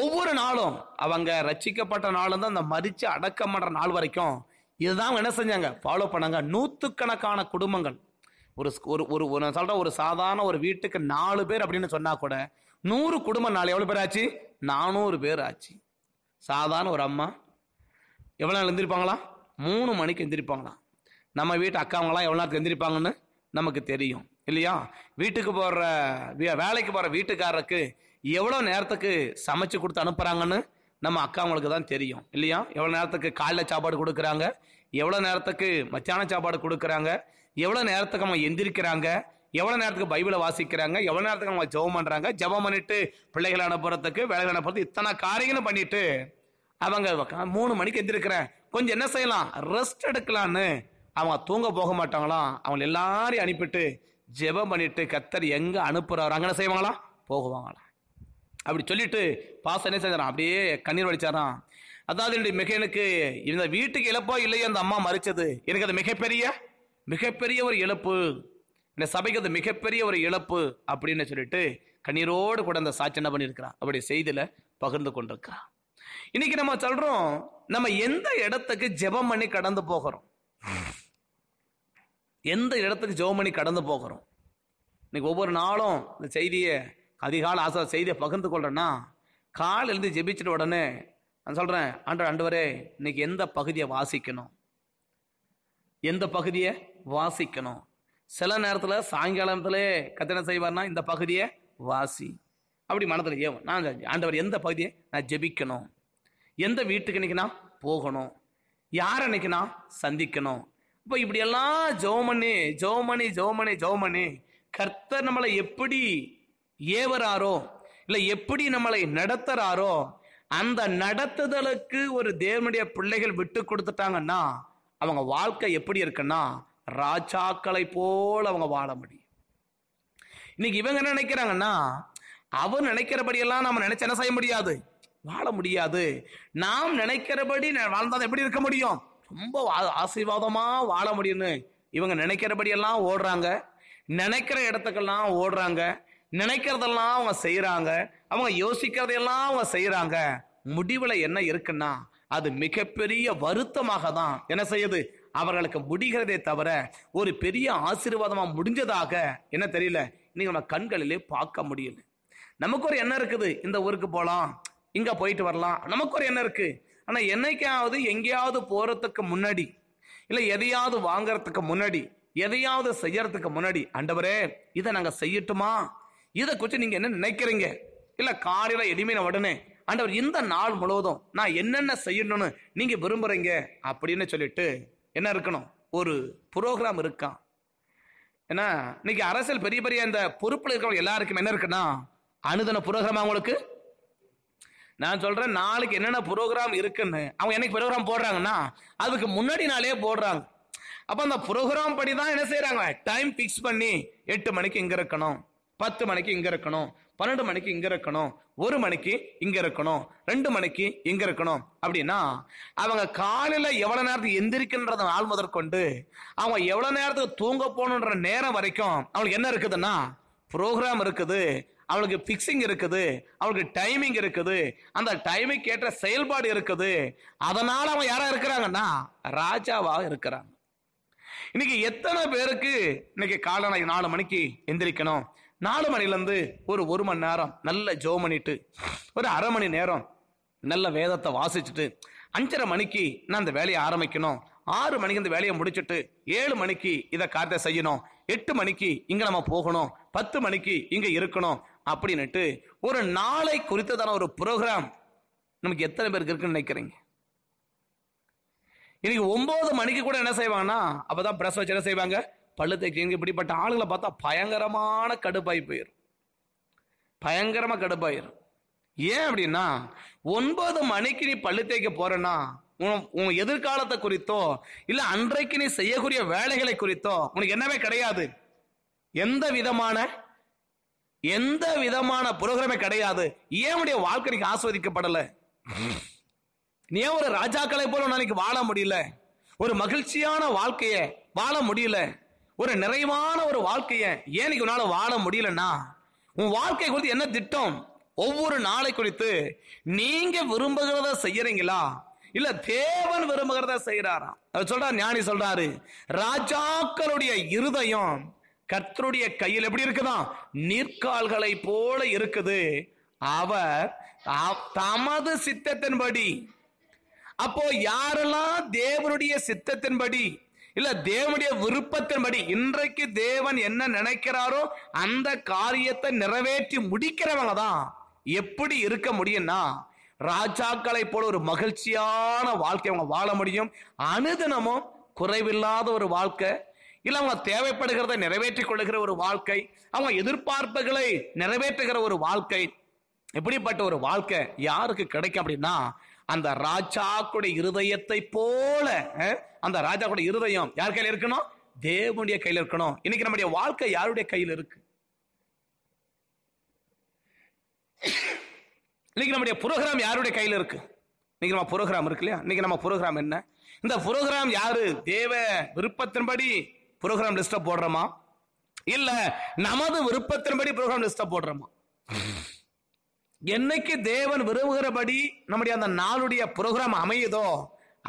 ஒவ்வொரு நாளும் அவங்க ரச்சிக்கப்பட்ட நாளும் தான் அந்த மதித்து அடக்கம் பண்ணுற நாள் வரைக்கும் இதுதான் என்ன செஞ்சாங்க ஃபாலோ பண்ணாங்க நூற்றுக்கணக்கான குடும்பங்கள் ஒரு ஒரு ஒரு நான் சொல்கிற ஒரு சாதாரண ஒரு வீட்டுக்கு நாலு பேர் அப்படின்னு சொன்னால் கூட நூறு குடும்பம் நாள் எவ்வளோ பேர் ஆச்சு நானூறு பேர் ஆச்சு சாதாரண ஒரு அம்மா எவ்வளோ நாள் எழுந்திருப்பாங்களா மூணு மணிக்கு எந்திரிப்பாங்களாம் நம்ம வீட்டு அக்காவங்களாம் எவ்வளோ நேரத்துக்கு எந்திரிப்பாங்கன்னு நமக்கு தெரியும் இல்லையா வீட்டுக்கு போகிற வேலைக்கு போகிற வீட்டுக்காரருக்கு எவ்வளோ நேரத்துக்கு சமைச்சு கொடுத்து அனுப்புகிறாங்கன்னு நம்ம அக்காவங்களுக்கு தான் தெரியும் இல்லையா எவ்வளோ நேரத்துக்கு காலைல சாப்பாடு கொடுக்குறாங்க எவ்வளோ நேரத்துக்கு மத்தியான சாப்பாடு கொடுக்குறாங்க எவ்வளோ நேரத்துக்கு அவங்க எந்திரிக்கிறாங்க எவ்வளோ நேரத்துக்கு பைபிளை வாசிக்கிறாங்க எவ்வளோ நேரத்துக்கு அவங்க ஜெபம் பண்ணுறாங்க ஜெபம் பண்ணிட்டு பிள்ளைகளை அனுப்புறதுக்கு வேலைகளை அனுப்புறதுக்கு இத்தனை காரியங்களும் பண்ணிட்டு அவங்க மூணு மணிக்கு எந்திருக்கிறேன் கொஞ்சம் என்ன செய்யலாம் ரெஸ்ட் எடுக்கலான்னு அவங்க தூங்க போக மாட்டாங்களாம் அவங்களை எல்லாரையும் அனுப்பிட்டு ஜெபம் பண்ணிட்டு கத்தர் எங்க அனுப்புறாரு அங்கே செய்வாங்களா போகுவாங்களாம் அப்படி சொல்லிட்டு பாச என்ன செஞ்சாராம் அப்படியே கண்ணீர் வடிச்சாராம் அதாவது என்னுடைய மிக இந்த வீட்டுக்கு இழப்போ இல்லையோ அந்த அம்மா மறிச்சது எனக்கு அது மிகப்பெரிய மிகப்பெரிய ஒரு இழப்பு இந்த சபைக்கு அது மிகப்பெரிய ஒரு இழப்பு அப்படின்னு சொல்லிட்டு கண்ணீரோடு கூட அந்த சாட்சி என்ன பண்ணியிருக்கிறான் அப்படி செய்தியில் பகிர்ந்து கொண்டிருக்கிறான் இன்னைக்கு நம்ம சொல்றோம் நம்ம எந்த இடத்துக்கு ஜெபம் பண்ணி கடந்து போகிறோம் எந்த இடத்துக்கு ஜெபம் பண்ணி கடந்து போகிறோம் இன்னைக்கு ஒவ்வொரு நாளும் இந்த செய்தியை அதிகால ஆசை செய்தியை பகிர்ந்து கொள்கிறேன்னா கால் எழுந்து ஜெபிச்சிட்ட உடனே நான் சொல்கிறேன் ஆண்டு ஆண்டவரே இன்னைக்கு எந்த பகுதியை வாசிக்கணும் எந்த பகுதியை வாசிக்கணும் சில நேரத்தில் சாயங்காலத்திலே கத்தனை செய்வார்னா இந்த பகுதியை வாசி அப்படி மனத்தில் ஏன் நான் ஆண்டவர் எந்த பகுதியை நான் ஜெபிக்கணும் எந்த வீட்டுக்கு இன்னைக்கு போகணும் யார் அன்னைக்கு சந்திக்கணும் இப்போ இப்படியெல்லாம் ஜோமனி ஜோமனி ஜோமனி ஜோமனி கர்த்தர் நம்மளை எப்படி ஏவராரோ இல்லை எப்படி நம்மளை நடத்துறாரோ அந்த நடத்துதலுக்கு ஒரு தேவனுடைய பிள்ளைகள் விட்டு கொடுத்துட்டாங்கன்னா அவங்க வாழ்க்கை எப்படி இருக்குன்னா ராஜாக்களை போல் அவங்க வாழ முடியும் இன்னைக்கு இவங்க என்ன நினைக்கிறாங்கன்னா அவர் நினைக்கிறபடியெல்லாம் நம்ம நினைச்சு என்ன செய்ய முடியாது வாழ முடியாது நாம் நினைக்கிறபடி வாழ்ந்தால் எப்படி இருக்க முடியும் ரொம்ப ஆசீர்வாதமாக வாழ முடியும்னு இவங்க நினைக்கிறபடியெல்லாம் ஓடுறாங்க நினைக்கிற இடத்துக்கெல்லாம் ஓடுறாங்க நினைக்கிறதெல்லாம் அவங்க செய்கிறாங்க அவங்க யோசிக்கிறதையெல்லாம் அவங்க செய்கிறாங்க முடிவில் என்ன இருக்குன்னா அது மிகப்பெரிய வருத்தமாக தான் என்ன செய்யுது அவர்களுக்கு முடிகிறதே தவிர ஒரு பெரிய ஆசீர்வாதமாக முடிஞ்சதாக என்ன தெரியல இன்னைக்கு நம்ம கண்களிலே பார்க்க முடியல நமக்கு ஒரு எண்ணம் இருக்குது இந்த ஊருக்கு போகலாம் இங்கே போயிட்டு வரலாம் நமக்கு ஒரு எண்ணம் இருக்குது ஆனால் என்னைக்காவது எங்கேயாவது போகிறதுக்கு முன்னாடி இல்லை எதையாவது வாங்கறதுக்கு முன்னாடி எதையாவது செய்யறதுக்கு முன்னாடி அண்டவரே இதை நாங்கள் செய்யட்டுமா இதை குறித்து நீங்கள் என்ன நினைக்கிறீங்க இல்லை காலையில் எளிமையின உடனே ஆண்டவர் இந்த நாள் முழுவதும் நான் என்னென்ன செய்யணும்னு நீங்கள் விரும்புகிறீங்க அப்படின்னு சொல்லிட்டு என்ன இருக்கணும் ஒரு புரோகிராம் இருக்கான் ஏன்னா இன்னைக்கு அரசியல் பெரிய பெரிய இந்த பொறுப்பில் இருக்கிறவங்க எல்லாருக்கும் என்ன இருக்குன்னா அனுதன புரோகிராம் அவங்களுக்கு நான் சொல்றேன் நாளைக்கு என்னென்ன ப்ரோக்ராம் இருக்குன்னு அவங்க என்னைக்கு ப்ரோக்ராம் போடுறாங்கன்னா அதுக்கு முன்னாடி நாளே போடுறாங்க அப்ப அந்த ப்ரோக்ராம் படி தான் என்ன செய்யறாங்க டைம் பிக்ஸ் பண்ணி எட்டு மணிக்கு இங்க இருக்கணும் பத்து மணிக்கு இங்க இருக்கணும் பன்னெண்டு மணிக்கு இங்க இருக்கணும் ஒரு மணிக்கு இங்க இருக்கணும் ரெண்டு மணிக்கு இங்க இருக்கணும் அப்படின்னா அவங்க காலையில எவ்வளவு நேரத்துக்கு எந்திரிக்கின்றத நாள் முதற்கொண்டு அவங்க எவ்வளவு நேரத்துக்கு தூங்க போகணுன்ற நேரம் வரைக்கும் அவங்களுக்கு என்ன இருக்குதுன்னா ப்ரோக்ராம் இருக்குது அவளுக்கு ஃபிக்ஸிங் இருக்குது அவளுக்கு டைமிங் இருக்குது அந்த டைமிங் ஏற்ற செயல்பாடு இருக்குது அதனால அவன் யாரா இருக்கிறாங்கன்னா ராஜாவா இருக்கிறாங்க இன்னைக்கு எத்தனை பேருக்கு இன்னைக்கு காலை நாலு மணிக்கு எந்திரிக்கணும் நாலு மணிலேருந்து ஒரு ஒரு மணி நேரம் நல்ல ஜோ பண்ணிட்டு ஒரு அரை மணி நேரம் நல்ல வேதத்தை வாசிச்சுட்டு அஞ்சரை மணிக்கு நான் அந்த வேலையை ஆரம்பிக்கணும் ஆறு மணிக்கு இந்த வேலையை முடிச்சுட்டு ஏழு மணிக்கு இதை காத்த செய்யணும் எட்டு மணிக்கு இங்கே நம்ம போகணும் பத்து மணிக்கு இங்கே இருக்கணும் அப்படின்னுட்டு ஒரு நாளை குறித்ததான ஒரு ப்ரோக்ராம் நமக்கு எத்தனை பேருக்கு இருக்குன்னு நினைக்கிறீங்க இன்னைக்கு ஒன்பது மணிக்கு கூட என்ன செய்வாங்கன்னா அப்பதான் பிரஸ் வச்சு என்ன செய்வாங்க பள்ளு தேய்ச்சிங்க இப்படிப்பட்ட ஆளுகளை பார்த்தா பயங்கரமான கடுப்பாய் போயிடும் பயங்கரமா கடுப்பாயிரும் ஏன் அப்படின்னா ஒன்பது மணிக்கு நீ பள்ளு தேய்க்க போறேன்னா உன் எதிர்காலத்தை குறித்தோ இல்ல அன்றைக்கு நீ செய்யக்கூடிய வேலைகளை குறித்தோ உனக்கு என்னவே கிடையாது எந்த விதமான எந்த விதமான புரோகிராமே கிடையாது ஏன் உடைய வாழ்க்கை நீங்க ஆஸ்வதிக்கப்படல நீ ஒரு ராஜாக்களை போல நாளைக்கு வாழ முடியல ஒரு மகிழ்ச்சியான வாழ்க்கைய வாழ முடியல ஒரு நிறைவான ஒரு வாழ்க்கைய ஏன் நீங்க உன்னால வாழ முடியலன்னா உன் வாழ்க்கை குறித்து என்ன திட்டம் ஒவ்வொரு நாளை குறித்து நீங்க விரும்புகிறத செய்யறீங்களா இல்ல தேவன் விரும்புகிறத செய்யறாரா அவர் சொல்றாரு ஞானி சொல்றாரு ராஜாக்களுடைய இருதயம் கர்த்தருடைய கையில் எப்படி இருக்குதான் நீர்க்கால்களை போல இருக்குது அவர் தமது சித்தத்தின்படி அப்போ யாரெல்லாம் தேவனுடைய சித்தத்தின்படி இல்ல தேவனுடைய விருப்பத்தின்படி இன்றைக்கு தேவன் என்ன நினைக்கிறாரோ அந்த காரியத்தை நிறைவேற்றி முடிக்கிறவங்க தான் எப்படி இருக்க முடியும்னா ராஜாக்களை போல ஒரு மகிழ்ச்சியான வாழ்க்கை அவங்க வாழ முடியும் அனுதினமும் குறைவில்லாத ஒரு வாழ்க்கை இல்லை அவங்க தேவைப்படுகிறத நிறைவேற்றி கொள்ளுகிற ஒரு வாழ்க்கை அவங்க எதிர்பார்ப்புகளை நிறைவேற்றுகிற ஒரு வாழ்க்கை எப்படிப்பட்ட ஒரு வாழ்க்கை யாருக்கு கிடைக்கும் அப்படின்னா அந்த ராஜாக்குடைய இருதயத்தை போல அந்த ராஜாக்குடைய இருதயம் யார் கையில் இருக்கணும் தேவனுடைய கையில் இருக்கணும் இன்னைக்கு நம்முடைய வாழ்க்கை யாருடைய கையில் இருக்கு இன்னைக்கு நம்முடைய புரோகிராம் யாருடைய கையில் இருக்கு இன்னைக்கு நம்ம புரோகிராம் இருக்கு இல்லையா இன்னைக்கு நம்ம புரோகிராம் என்ன இந்த புரோகிராம் யாரு தேவ விருப்பத்தின்படி ப்ரோக்ராம் லிஸ்ட்டை போடுறோமா இல்ல நமது விருப்பத்தின்படி ப்ரோக்ராம் லிஸ்ட்டை போடுறோமா என்னைக்கு தேவன் விரும்புகிறபடி நம்முடைய அந்த நாளுடைய ப்ரோக்ராம் அமையுதோ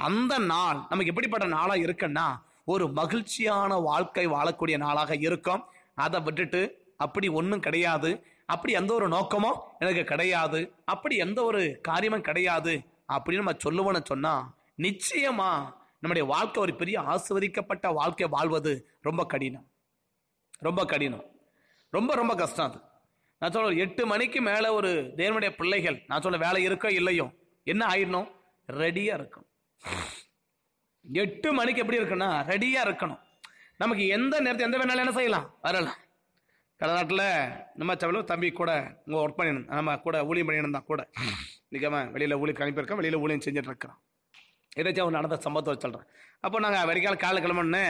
அந்த நாள் நமக்கு எப்படிப்பட்ட நாளா இருக்குன்னா ஒரு மகிழ்ச்சியான வாழ்க்கை வாழக்கூடிய நாளாக இருக்கும் அதை விட்டுட்டு அப்படி ஒன்றும் கிடையாது அப்படி எந்த ஒரு நோக்கமும் எனக்கு கிடையாது அப்படி எந்த ஒரு காரியமும் கிடையாது அப்படின்னு நம்ம சொல்லுவோன்னு சொன்னா நிச்சயமா நம்முடைய வாழ்க்கை ஒரு பெரிய ஆசிர்வதிக்கப்பட்ட வாழ்க்கை வாழ்வது ரொம்ப கடினம் ரொம்ப கடினம் ரொம்ப ரொம்ப கஷ்டம் அது நான் சொல்ல எட்டு மணிக்கு மேலே ஒரு தேவனுடைய பிள்ளைகள் நான் சொல்ல வேலை இருக்கோ இல்லையோ என்ன ஆயிடணும் ரெடியாக இருக்கும் எட்டு மணிக்கு எப்படி இருக்குன்னா ரெடியாக இருக்கணும் நமக்கு எந்த நேரத்தில் எந்த வேணாலும் என்ன செய்யலாம் வரலாம் நாட்டில் நம்ம தமிழும் தம்பி கூட உங்கள் ஒர்க் பண்ணிடணும் நம்ம கூட ஊழியம் பண்ணிடணும் தான் கூட நிற்காம வெளியில் ஊழியம் அனுப்பியிருக்கான் வெளியில் ஊழியம் செஞ்சுட்டு இருக்கிறான் எதாச்சும் அவன் நடந்த சம்பவத்தை சொல்கிறேன் அப்போ நாங்கள் வரிகால காலைல கிளம்பணுன்னு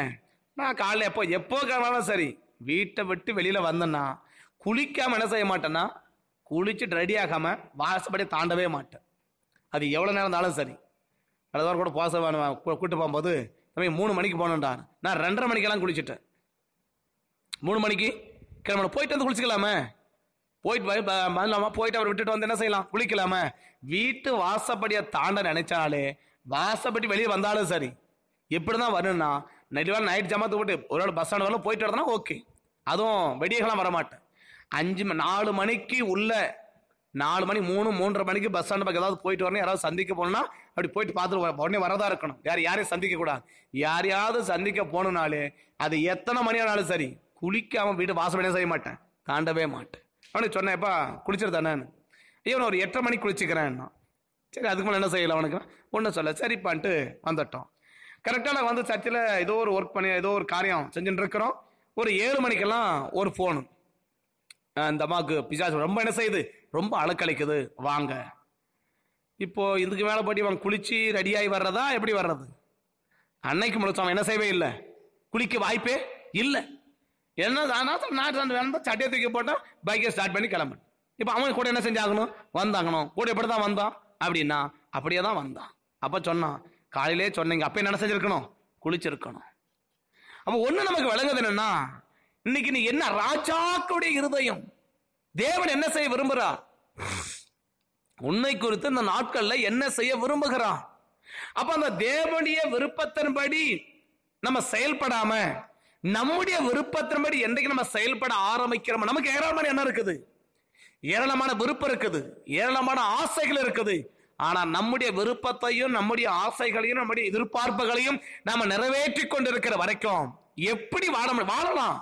நான் காலைல எப்போ எப்போ கிளம்பினாலும் சரி வீட்டை விட்டு வெளியில் வந்தேன்னா குளிக்காமல் என்ன செய்ய மாட்டேன்னா குளிச்சுட்டு ரெடி ஆகாமல் வாசப்படி தாண்டவே மாட்டேன் அது எவ்வளோ நேரம் இருந்தாலும் சரி அதுவாரம் கூட போச வேணும் கூப்பிட்டு போகும்போது தம்பி மூணு மணிக்கு போகணுன்றான் நான் ரெண்டரை மணிக்கெல்லாம் குளிச்சுட்டேன் மூணு மணிக்கு கிளம்பணும் போயிட்டு வந்து குளிச்சுக்கலாமே போயிட்டு வரலாமா போயிட்டு அவர் விட்டுட்டு வந்து என்ன செய்யலாம் குளிக்கலாமே வீட்டு வாசப்படியை தாண்ட நினைச்சாலே வாசப்பட்டு வெளியே வந்தாலும் சரி எப்படி தான் வரணும்னா வேலை நைட் ஜமாத்து போட்டு ஒரு நாள் பஸ் ஸ்டாண்ட் வரலாம் போயிட்டு வரதுனா ஓகே அதுவும் வெடியெல்லாம் வரமாட்டேன் அஞ்சு நாலு மணிக்கு உள்ள நாலு மணி மூணு மூன்றரை மணிக்கு பஸ் ஸ்டாண்ட் பக்கம் ஏதாவது போயிட்டு வரணும் யாராவது சந்திக்க போகணும்னா அப்படி போயிட்டு பார்த்துட்டு உடனே வரதா இருக்கணும் யார் யாரையும் சந்திக்க கூடாது யாரையாவது சந்திக்க போகணுனாலே அது எத்தனை மணி ஆனாலும் சரி குளிக்காம வீட்டு வாசப்படியே செய்ய மாட்டேன் தாண்டவே மாட்டேன் அவனுக்கு சொன்னேன்ப்பா குளிச்சிருந்தானு ஈவன் ஒரு எட்டரை மணிக்கு குளிச்சுக்கிறேன் சரி அதுக்கு மேலே என்ன செய்யலாம் அவனுக்கு ஒன்றும் சொல்ல சரிப்பான்ட்டு வந்துட்டோம் கரெக்டாக நாங்கள் வந்து சர்ச்சில் ஏதோ ஒரு ஒர்க் பண்ணி ஏதோ ஒரு காரியம் செஞ்சுட்டு இருக்கிறோம் ஒரு ஏழு மணிக்கெல்லாம் ஒரு ஃபோனு அந்த அம்மாவுக்கு பிசாசு ரொம்ப என்ன செய்யுது ரொம்ப அழுக்கழிக்குது வாங்க இப்போது இதுக்கு மேலே போட்டி அவன் குளித்து ரெடியாகி வர்றதா எப்படி வர்றது அன்னைக்கு முழுச்சு அவன் என்ன செய்யவே இல்லை குளிக்க வாய்ப்பே இல்லை என்ன ஆனால் நாட்டு வேணும் சட்டையை தூக்கி போட்டால் பைக்கை ஸ்டார்ட் பண்ணி கிளம்பு இப்போ அவன் கூட என்ன செஞ்சாகணும் வந்தாங்கணும் கூட எப்படி தான் வந்தான் அப்படின்னா அப்படியே தான் வந்தான் அப்போ சொன்னான் காலையிலே சொன்னீங்க அப்போ என்ன செஞ்சுருக்கணும் குளிச்சிருக்கணும் அப்போ ஒன்று நமக்கு விளங்குது என்னன்னா இன்னைக்கு நீ என்ன ராஜாக்களுடைய இருதயம் தேவன் என்ன செய்ய விரும்புகிறார் உன்னை குறித்து இந்த நாட்கள்ல என்ன செய்ய விரும்புகிறான் அப்ப அந்த தேவனுடைய விருப்பத்தின்படி நம்ம செயல்படாம நம்முடைய விருப்பத்தின்படி என்றைக்கு நம்ம செயல்பட ஆரம்பிக்கிறோமோ நமக்கு ஏராளமான என்ன இருக்குது ஏராளமான விருப்பம் இருக்குது ஏராளமான ஆசைகள் இருக்குது ஆனால் நம்முடைய விருப்பத்தையும் நம்முடைய ஆசைகளையும் நம்முடைய எதிர்பார்ப்புகளையும் நாம நிறைவேற்றி கொண்டிருக்கிற வரைக்கும் எப்படி வாழ வாழலாம்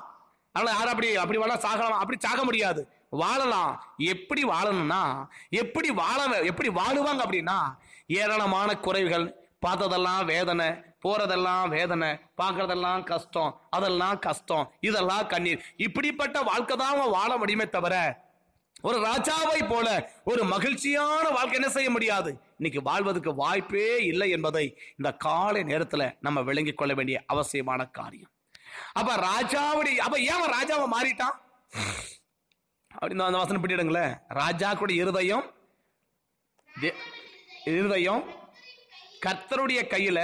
அதனால யாரும் அப்படி அப்படி வாழ சாகலாம் அப்படி சாக முடியாது வாழலாம் எப்படி வாழணும்னா எப்படி வாழ எப்படி வாழுவாங்க அப்படின்னா ஏராளமான குறைவுகள் பார்த்ததெல்லாம் வேதனை போறதெல்லாம் வேதனை பார்க்கறதெல்லாம் கஷ்டம் அதெல்லாம் கஷ்டம் இதெல்லாம் கண்ணீர் இப்படிப்பட்ட வாழ்க்கை தான் அவன் வாழ முடியுமே தவிர ஒரு ராஜாவை போல ஒரு மகிழ்ச்சியான வாழ்க்கை என்ன செய்ய முடியாது இன்னைக்கு வாழ்வதற்கு வாய்ப்பே இல்லை என்பதை இந்த காலை நேரத்தில் நம்ம விளங்கி கொள்ள வேண்டிய அவசியமான காரியம் அப்ப ராஜாவுடைய அப்ப ஏன் ராஜாவை மாறிட்டான் அப்படின்னு அந்த வாசனை ராஜா கூட இருதயம் இருதயம் கர்த்தருடைய கையில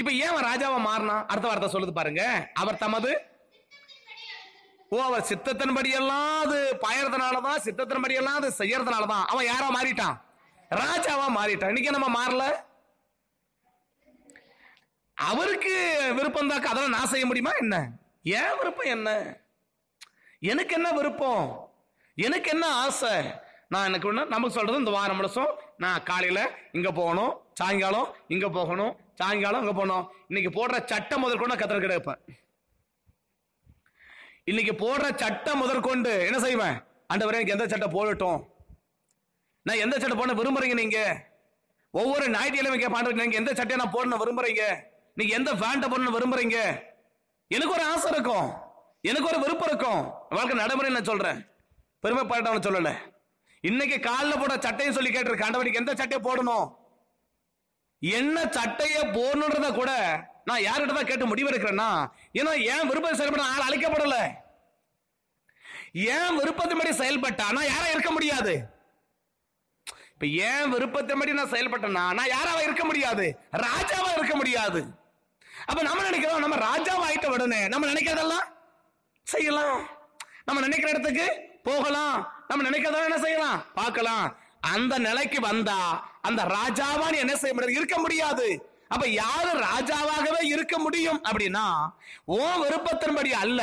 இப்ப ஏன் ராஜாவை மாறினா அடுத்த வார்த்தை சொல்லுது பாருங்க அவர் தமது ஓ அவர் சித்தத்தின்படி எல்லாம் அது பாயறதுனாலதான் சித்தத்தின்படி எல்லாம் அது செய்யறதுனாலதான் அவன் யாரா மாறிட்டான் ராஜாவா மாறிட்டான் இன்னைக்கு நம்ம மாறல அவருக்கு விருப்பம் தாக்க அதெல்லாம் நான் செய்ய முடியுமா என்ன ஏன் விருப்பம் என்ன எனக்கு என்ன விருப்பம் எனக்கு என்ன ஆசை நான் எனக்கு ஒன்று நமக்கு சொல்றது இந்த வாரம் முழுசும் நான் காலையில இங்க போகணும் சாயங்காலம் இங்க போகணும் சாயங்காலம் இங்க போகணும் இன்னைக்கு போடுற சட்டம் முதல் கூட கத்திர கிடைப்பேன் இன்னைக்கு போடுற சட்டம் முதற்கொண்டு என்ன செய்வேன் அந்த எனக்கு எந்த சட்டை போடட்டும் நான் எந்த சட்டை போட விரும்புறீங்க நீங்க ஒவ்வொரு ஞாயிற்றுக்கிழமை கேட்பாண்டு நீங்க எந்த சட்டையை நான் போடணும் விரும்புறீங்க நீங்க எந்த ஃபேண்ட்டை போடணும் விரும்புறீங்க எனக்கு ஒரு ஆசை இருக்கும் எனக்கு ஒரு விருப்பம் இருக்கும் வாழ்க்கை நடைமுறை நான் சொல்றேன் பெருமைப்பட்டவன் சொல்லல இன்னைக்கு காலில் போட சட்டையும் சொல்லி கேட்டிருக்கேன் ஆண்டவனுக்கு எந்த சட்டையை போடணும் என்ன சட்டையை போடணுன்றத கூட நான் யார்கிட்ட தான் கேட்டு முடிவெடுக்கிறேன்னா ஏன்னா ஏன் விருப்பத்தை செயல்பட ஆள் அழைக்கப்படல ஏன் விருப்பத்தின்படி படி செயல்பட்டா நான் யாரா இருக்க முடியாது இப்ப ஏன் விருப்பத்தின்படி நான் செயல்பட்டேன்னா நான் யாராவா இருக்க முடியாது ராஜாவா இருக்க முடியாது அப்ப நம்ம நினைக்கிறோம் நம்ம ஆயிட்ட உடனே நம்ம நினைக்கிறதெல்லாம் செய்யலாம் நம்ம நினைக்கிற இடத்துக்கு போகலாம் நம்ம நினைக்கிறதா என்ன செய்யலாம் பார்க்கலாம் அந்த நிலைக்கு வந்தா அந்த ராஜாவான் என்ன செய்ய முடியாது இருக்க முடியாது அப்ப யாரு ராஜாவாகவே இருக்க முடியும் அப்படின்னா ஓ விருப்பத்தின்படி அல்ல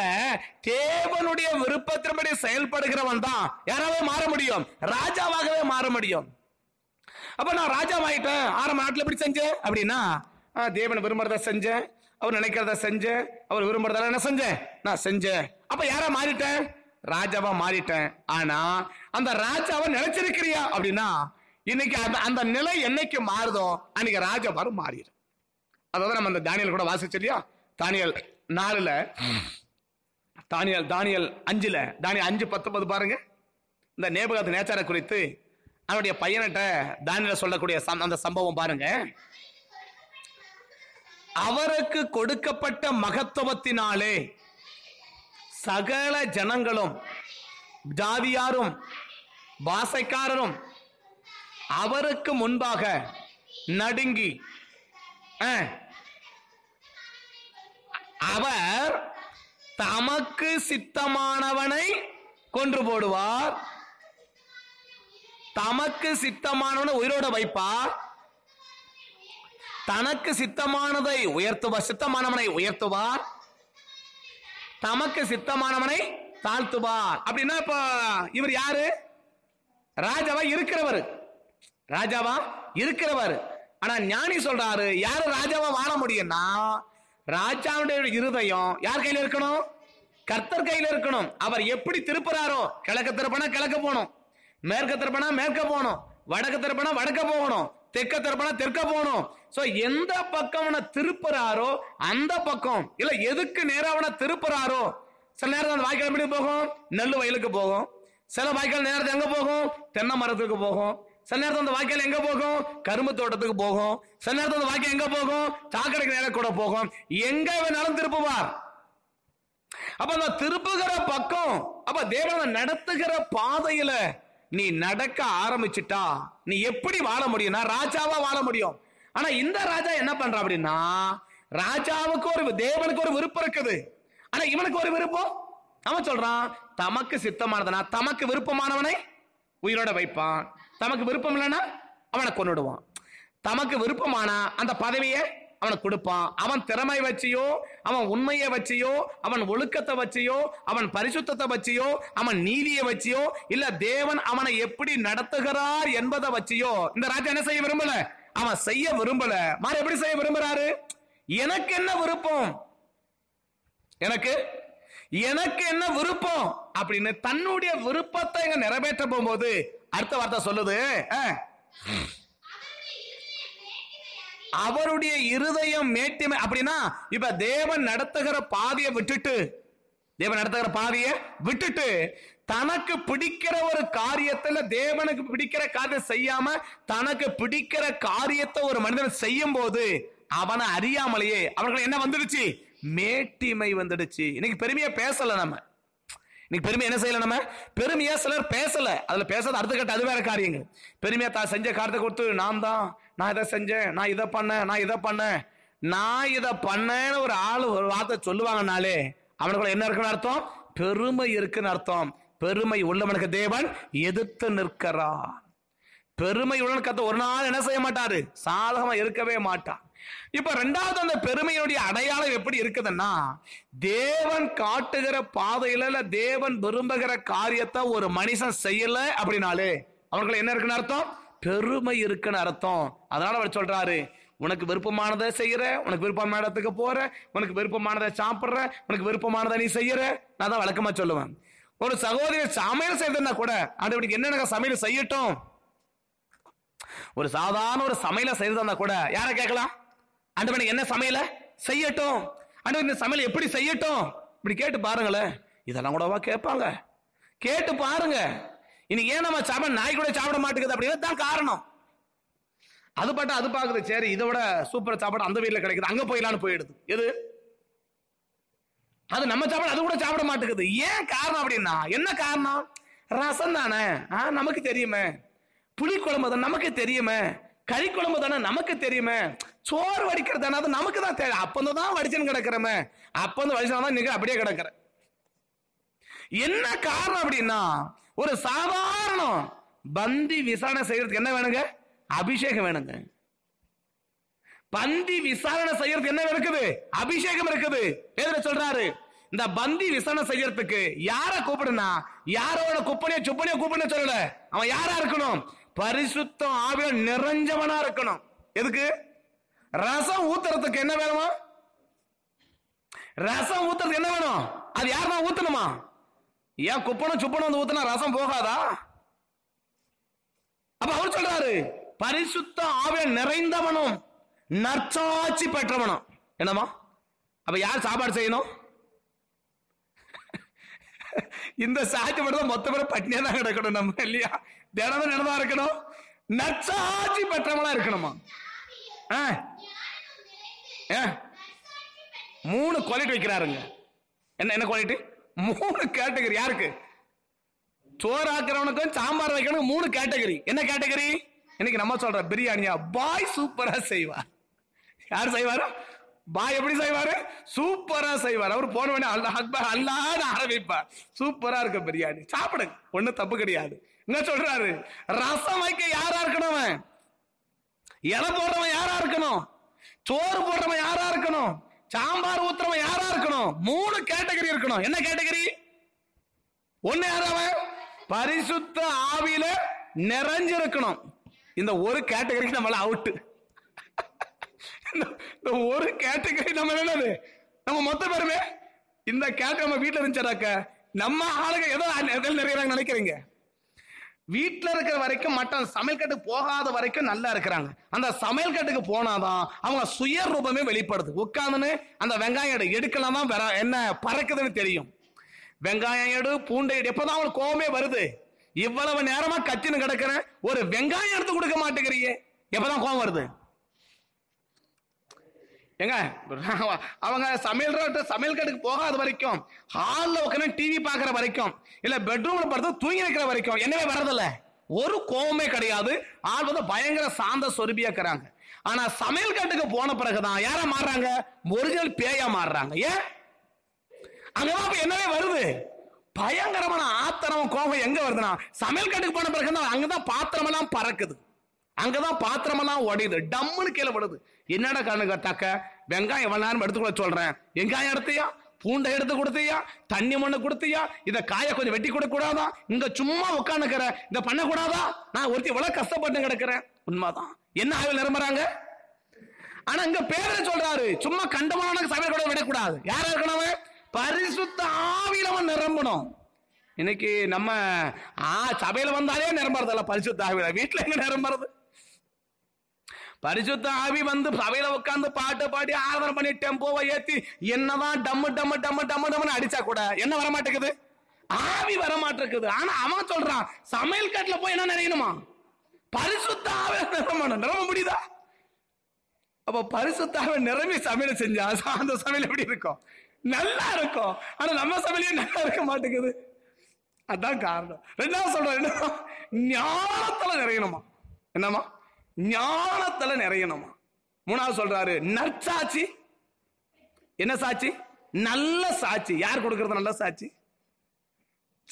தேவனுடைய விருப்பத்தின்படி செயல்படுகிறவன் தான் யாராவே மாற முடியும் ராஜாவாகவே மாற முடியும் அப்ப நான் ஆயிட்டேன் ஆரம்ப நாட்டில் எப்படி செஞ்சேன் அப்படின்னா தேவன் விரும்புறத செஞ்சேன் அவர் நினைக்கிறத செஞ்சேன் அவர் விரும்புறதால என்ன செஞ்சேன் நான் செஞ்சேன் அப்ப யாரா மாறிட்டேன் ராஜாவா மாறிட்டேன் ஆனா அந்த ராஜாவை நினைச்சிருக்கிறியா அப்படின்னா இன்னைக்கு அந்த அந்த நிலை என்னைக்கு மாறுதோ அன்னைக்கு ராஜபாரம் மாறிடும் அதாவது நம்ம அந்த தானியல் கூட வாசிச்சு இல்லையா தானியல் நாலுல தானியல் தானியல் அஞ்சுல தானியல் அஞ்சு பத்தொன்பது பாருங்க இந்த நேபகத்து நேச்சாரை குறித்து அவனுடைய பையன்கிட்ட தானியல சொல்லக்கூடிய அந்த சம்பவம் பாருங்க அவருக்கு கொடுக்கப்பட்ட மகத்துவத்தினாலே சகல ஜனங்களும் ஜாதியாரும் பாசைக்காரரும் அவருக்கு முன்பாக நடுங்கி அவர் தமக்கு சித்தமானவனை கொன்று போடுவார் தமக்கு சித்தமானவனை உயிரோட வைப்பார் தனக்கு சித்தமானதை உயர்த்துவார் சித்தமானவனை உயர்த்துவார் தமக்கு சித்தமானவனை தாழ்த்துவார் அப்படின்னா இப்போ இவர் யாரு ராஜாவா இருக்கிறவர் ராஜாவா இருக்கிறவர் ஆனா ஞானி சொல்றாரு யாரு ராஜாவா வாழ முடியும்னா ராஜாவுடைய இருதயம் யார் கையில இருக்கணும் கர்த்தர் கையில இருக்கணும் அவர் எப்படி திருப்புறாரோ கிழக்க திருப்பினா கிழக்க போகணும் மேற்க திருப்பினா மேற்க போகணும் வடக்கு திருப்பினா வடக்க போகணும் தெற்க திருப்பினா தெற்க போகணும் சோ எந்த பக்கம் திருப்புறாரோ அந்த பக்கம் இல்ல எதுக்கு நேரம் திருப்புறாரோ சில நேரத்தில் அந்த வாய்க்கால் எப்படி போகும் நெல் வயலுக்கு போகும் சில வாய்க்கால் நேரத்தை எங்க போகும் தென்னை மரத்துக்கு போகும் சில நேரத்தில் அந்த வாழ்க்கையில் எங்க போகும் கரும்பு தோட்டத்துக்கு போகும் சில நேரத்தில் அந்த வாழ்க்கை எங்க போகும் சாக்கடைக்கு நேரம் கூட போகும் எங்க வேணாலும் திருப்புவார் அப்ப அந்த திருப்புகிற பக்கம் அப்ப தேவன நடத்துகிற பாதையில நீ நடக்க ஆரம்பிச்சுட்டா நீ எப்படி வாழ முடியும்னா ராஜாவா வாழ முடியும் ஆனா இந்த ராஜா என்ன பண்ற அப்படின்னா ராஜாவுக்கு ஒரு தேவனுக்கு ஒரு விருப்பம் இருக்குது ஆனா இவனுக்கு ஒரு விருப்பம் அவன் சொல்றான் தமக்கு சித்தமானதுனா தமக்கு விருப்பமானவனை உயிரோட வைப்பான் தமக்கு விருப்பம் இல்லைன்னா அவனை கொண்டுடுவான் தமக்கு விருப்பமானா அந்த பதவியை அவனை கொடுப்பான் அவன் திறமை வச்சியோ அவன் உண்மையை வச்சியோ அவன் ஒழுக்கத்தை வச்சியோ அவன் பரிசுத்தத்தை வச்சியோ அவன் நீதியை வச்சியோ இல்ல தேவன் அவனை எப்படி நடத்துகிறார் என்பதை வச்சியோ இந்த ராஜா என்ன செய்ய விரும்பல அவன் செய்ய விரும்பல மாறி எப்படி செய்ய விரும்புறாரு எனக்கு என்ன விருப்பம் எனக்கு எனக்கு என்ன விருப்பம் அப்படின்னு தன்னுடைய விருப்பத்தை இங்க நிறைவேற்ற போகும்போது அடுத்த வார்த்தை சொல்லுது அவருடைய இருதயம் மேட்டிமை அப்படின்னா இப்ப தேவன் நடத்துகிற பாதையை விட்டுட்டு தேவன் நடத்துகிற பாதையை விட்டுட்டு தனக்கு பிடிக்கிற ஒரு காரியத்துல தேவனுக்கு பிடிக்கிற காரியத்தை செய்யாம தனக்கு பிடிக்கிற காரியத்தை ஒரு மனிதன் செய்யும் போது அவனை அறியாமலேயே அவர்கள் என்ன வந்துடுச்சு மேட்டிமை வந்துடுச்சு இன்னைக்கு பெருமையா பேசல நம்ம இன்னைக்கு பெருமை என்ன செய்யல நம்ம பெருமையா சிலர் பேசல அதுல பேசாத அடுத்த கட்ட அது வேற காரியங்கள் பெருமையா தான் செஞ்ச காரத்தை கொடுத்து நான் தான் நான் இதை செஞ்சேன் நான் இதை பண்ணேன் நான் இதை பண்ணேன் நான் இதை பண்ணேன்னு ஒரு ஆள் ஒரு வார்த்தை சொல்லுவாங்கனாலே அவனுக்குள்ள என்ன இருக்குன்னு அர்த்தம் பெருமை இருக்குன்னு அர்த்தம் பெருமை உள்ளவனுக்கு தேவன் எதிர்த்து நிற்கிறான் பெருமை உள்ளவனுக்கு ஒரு நாள் என்ன செய்ய மாட்டாரு சாதகமா இருக்கவே மாட்டான் இப்ப ரெண்டாவது அந்த பெருமையினுடைய அடையாளம் எப்படி இருக்குதுன்னா தேவன் காட்டுகிற பாதையில இல்ல தேவன் விரும்புகிற காரியத்தை ஒரு மனுஷன் செய்யல அப்படின்னாலே அவர்கள் என்ன இருக்குன்னு அர்த்தம் பெருமை இருக்குன்னு அர்த்தம் அதனால அவர் சொல்றாரு உனக்கு விருப்பமானதை செய்யற உனக்கு விருப்பமான இடத்துக்கு போற உனக்கு விருப்பமானதை சாப்பிடுற உனக்கு விருப்பமானதை நீ செய்யற நான் தான் வழக்கமா சொல்லுவேன் ஒரு சகோதரி சமையல் செய்யறதுன்னா கூட ஆண்டவனுக்கு என்னென்ன சமையல் செய்யட்டும் ஒரு சாதாரண ஒரு சமையல செய்யறதா கூட யாரை கேட்கலாம் ஆண்டவனுக்கு என்ன சமையல செய்யட்டும் ஆண்டவன் இந்த சமையல் எப்படி செய்யட்டும் இப்படி கேட்டு பாருங்களேன் இதெல்லாம் கூடவா கேட்பாங்க கேட்டு பாருங்க இனி ஏன் நம்ம சாப்பிட நாய் கூட சாப்பிட மாட்டேங்குது அப்படிங்கிறது தான் காரணம் அது பாட்டு அது பார்க்குது சரி இதை விட சூப்பர் சாப்பாடு அந்த வீட்டில் கிடைக்குது அங்கே போயிடலாம்னு போயிடுது எது அது நம்ம சாப்பாடு அது கூட சாப்பிட மாட்டேங்குது ஏன் காரணம் அப்படின்னா என்ன காரணம் ரசம் தானே நமக்கு தெரியுமே புளிக்குழம்பு நமக்கு தெரியுமே கறி குழம்பு தானே நமக்கு தெரியுமே சோறு வடிக்கிறது தானே அது நமக்கு தான் தெரியும் அப்போ தான் வடிச்சுன்னு கிடக்கிறமே அப்போ வந்து வடிச்சா தான் நீங்க அப்படியே கிடக்கிற என்ன காரணம் அப்படின்னா ஒரு சாதாரணம் பந்தி விசாரணை செய்யறதுக்கு என்ன வேணுங்க அபிஷேகம் வேணுங்க பந்தி விசாரணை செய்யறதுக்கு என்ன இருக்குது அபிஷேகம் இருக்குது பேதர் சொல்றாரு இந்த பந்தி விசாரணை செய்யறதுக்கு யார கூப்பிடுனா யாரோட குப்பனையோ சுப்பனையோ கூப்பிடணும் சொல்லல அவன் யாரா இருக்கணும் பரிசுத்தம் ஆவிய நிறைஞ்சவனா இருக்கணும் எதுக்கு ரசம் ஊத்துறதுக்கு என்ன வேணுமா ரசம் ஊத்துறதுக்கு என்ன வேணும் அது யார் தான் ஊத்தணுமா ஏன் குப்பனும் சுப்பனும் வந்து ஊத்தினா ரசம் போகாதா அப்ப அவர் சொல்றாரு பரிசுத்த ஆவிய நிறைந்தவனும் நற்சாட்சி பெற்றவனும் என்னமா அப்ப யார் சாப்பாடு செய்யணும் இந்த சாட்சி மட்டும் மொத்த படம் பட்டினியா தான் கிடக்கணும் நம்ம இல்லையா தினமும் நினமா இருக்கணும் நற்சாட்சி பெற்றவங்களா இருக்கணுமா மூணு குவாலிட்டி வைக்கிறாருங்க என்ன என்ன குவாலிட்டி மூணு கேட்டகரி யாருக்கு சோறு ஆக்குறவனுக்கும் சாம்பார் வைக்கணும் மூணு கேட்டகரி என்ன கேட்டகரி இன்னைக்கு நம்ம சொல்ற பிரியாணியா பாய் சூப்பரா செய்வார் யார் செய்வாரோ பாய் எப்படி செய்வாரு சூப்பரா செய்வார் அவர் போன உடனே அல்லா அக்பர் அல்லாத ஆரம்பிப்பார் சூப்பரா இருக்க பிரியாணி சாப்பிடுங்க ஒண்ணு தப்பு கிடையாது என்ன சொல்றாரு ரசம் வைக்க யாரா இருக்கணும் இலை போடுறவன் யாரா இருக்கணும் சோறு போடுறவன் யாரா இருக்கணும் சாம்பார் ஊத்துறவன் யாரா இருக்கணும் மூணு கேட்டகரி இருக்கணும் என்ன கேட்டகரி ஒண்ணு யாராவன் பரிசுத்த ஆவியில நிறைஞ்சிருக்கணும் இந்த ஒரு கேட்டகரிக்கு நம்மள அவுட்டு இந்த ஒரு கேட்டகரி நம்ம என்னது நம்ம மொத்த பேருமே இந்த கேட்டு நம்ம வீட்டில் இருந்துச்சாக்க நம்ம ஆளுங்க ஏதோ எதில் நிறையிறாங்க நினைக்கிறீங்க வீட்டில் இருக்கிற வரைக்கும் மட்டன் சமையல் கட்டுக்கு போகாத வரைக்கும் நல்லா இருக்கிறாங்க அந்த சமையல் கட்டுக்கு போனாதான் அவங்க சுய ரூபமே வெளிப்படுது உட்காந்துன்னு அந்த வெங்காயம் எடு எடுக்கலாம் தான் என்ன பறக்குதுன்னு தெரியும் வெங்காயம் எடு பூண்டை எடு எப்போதான் அவங்களுக்கு கோபமே வருது இவ்வளவு நேரமா கச்சின்னு கிடக்குறேன் ஒரு வெங்காயம் எடுத்து கொடுக்க மாட்டேங்கிறியே எப்பதான் கோபம் வருது ஏங்க அவங்க சமையல் சமையல் கட்டுக்கு போகாத வரைக்கும் ஹாலில் உட்காந்து டிவி பார்க்குற வரைக்கும் இல்லை பெட்ரூமில் படுத்து தூங்கி இருக்கிற வரைக்கும் என்னவே வர்றதில்ல ஒரு கோபமே கிடையாது ஆள் வந்து பயங்கர சாந்த சொருபியா இருக்கிறாங்க ஆனா சமையல் கட்டுக்கு போன பிறகுதான் யாரா மாறுறாங்க ஒரிஜினல் பேயா மாறுறாங்க ஏன் அங்கதான் இப்ப என்னவே வருது பயங்கரமான ஆத்திரம் கோபம் எங்க வருதுன்னா சமையல் கட்டுக்கு போன பிறகு அங்கதான் பாத்திரமெல்லாம் பறக்குது அங்கதான் பாத்திரமெல்லாம் எல்லாம் உடையுது டம்முன்னு கீழே விடுது என்னடா கண்ணுங்க தாக்க வெங்காயம் எவ்வளவு நேரம் எடுத்துக்கொள்ள சொல்றேன் வெங்காயம் எடுத்தியா பூண்டை எடுத்து கொடுத்தியா தண்ணி மண்ணு கொடுத்தியா இதை காய கொஞ்சம் வெட்டி கொடுக்க கூடாதா இங்க சும்மா உட்காந்துக்கிற இதை பண்ண கூடாதா நான் ஒருத்தி எவ்வளவு கஷ்டப்பட்டு கிடக்கிறேன் உண்மைதான் என்ன ஆய்வில் நிரம்புறாங்க ஆனா இங்க பேர சொல்றாரு சும்மா கண்டமான சமையல் கூட விடக்கூடாது யாரா இருக்கணும் பரிசுத்த ஆவியில நிரம்பணும் இன்னைக்கு நம்ம ஆ சபையில வந்தாலே நிரம்புறதில்ல பரிசுத்த ஆவில வீட்டுல எங்க நிரம்புறது பரிசுத்த ஆவி வந்து சபையில உட்காந்து பாட்டு பாடி ஆதரவு பண்ணி டெம்போவை ஏத்தி என்னதான் டம்மு டம்மு டம்மு டம்மு டம்முன்னு அடிச்சா கூட என்ன வர மாட்டேங்குது ஆவி வர மாட்டேங்குது ஆனா அவன் சொல்றான் சமையல் கட்டுல போய் என்ன நினைக்கணுமா பரிசுத்த ஆவி நிரம்ப முடியுதா அப்ப பரிசுத்தாவை நிரம்பி சமையல் செஞ்சா அந்த சமையல் எப்படி இருக்கும் நல்லா இருக்கும் ஆனா நம்ம சமையலையும் நல்லா இருக்க மாட்டேங்குது அதான் காரணம் ரெண்டாவது சொல்றேன் என்ன ஞானத்துல நிறையணுமா என்னமா ஞானத்துல நிறையணுமா மூணாவது சொல்றாரு நற்சாட்சி என்ன சாட்சி நல்ல சாட்சி யார் கொடுக்கறது நல்ல சாட்சி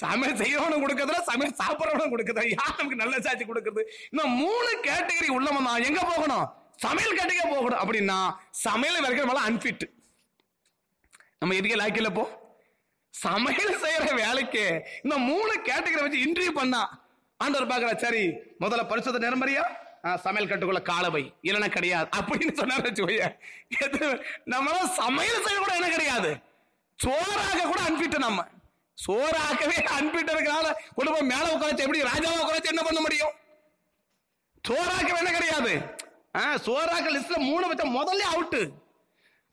சமையல் செய்யறவனும் கொடுக்கறதுல சமையல் சாப்பிட்றவனும் கொடுக்கறது யார் நமக்கு நல்ல சாட்சி கொடுக்கறது இந்த மூணு கேட்டகரி உள்ளவன் தான் எங்க போகணும் சமையல் கேட்டகே போகணும் அப்படின்னா சமையல் வரைக்கும் நம்மளால அன்பிட் நம்ம எதுக்கே லாக்கியில் போ சமையல் செய்யற வேலைக்கு இந்த மூணு கேட்டகரி வச்சு இன்டர்வியூ பண்ணா ஆண்டவர் பாக்குற சரி முதல்ல பரிசுத்த நிரம்பறியா சமையல் கட்டுக்குள்ள காலவை இல்லைன்னா கிடையாது அப்படின்னு சொன்னார் வச்சுக்கோங்க நம்மளாம் சமையல் செய்ய கூட என்ன கிடையாது சோறாக கூட அனுப்பிட்டு நம்ம சோறாக்கவே அனுப்பிட்டு இருக்கிறனால குடும்பம் மேல உட்காந்து எப்படி ராஜாவை உட்காந்து என்ன பண்ண முடியும் சோறாக்கவே என்ன கிடையாது சோறாக்க லிஸ்ட்ல மூணு பட்சம் முதல்ல அவுட்டு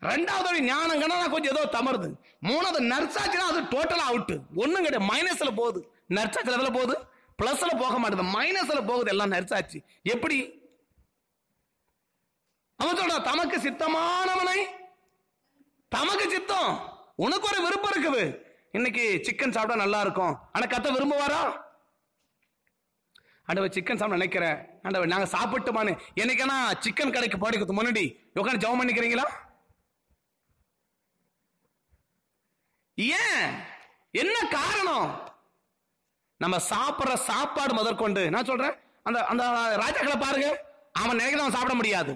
ரெண்டாவது ஞானம் கண்ணா கொஞ்சம் ஏதோ தமருது மூணாவது நர்சாச்சுன்னா அது டோட்டலா அவுட்டு ஒன்றும் கிடையாது மைனஸில் போகுது நர்சாச்சு லெவலில் போகுது பிளஸ்ல போக மாட்டேது மைனஸ்ல போகுது எல்லாம் நெரிச்சாச்சு எப்படி அவன் சொல்ற தமக்கு சித்தமானவனை தமக்கு சித்தம் உனக்கு ஒரு விருப்பம் இருக்குது இன்னைக்கு சிக்கன் சாப்பிட்டா நல்லா இருக்கும் ஆனா கத்த விரும்புவாரா அண்டவ சிக்கன் சாப்பிட நினைக்கிறேன் அண்டவ நாங்க சாப்பிட்டுமான்னு என்னைக்கானா சிக்கன் கடைக்கு கொடுத்து முன்னாடி உட்காந்து ஜவம் பண்ணிக்கிறீங்களா ஏன் என்ன காரணம் நம்ம சாப்பிட்ற சாப்பாடு முதற்கொண்டு நான் சொல்றேன் அந்த அந்த ராஜாக்களை பாருங்க அவன் நினைக்கிறத அவன் சாப்பிட முடியாது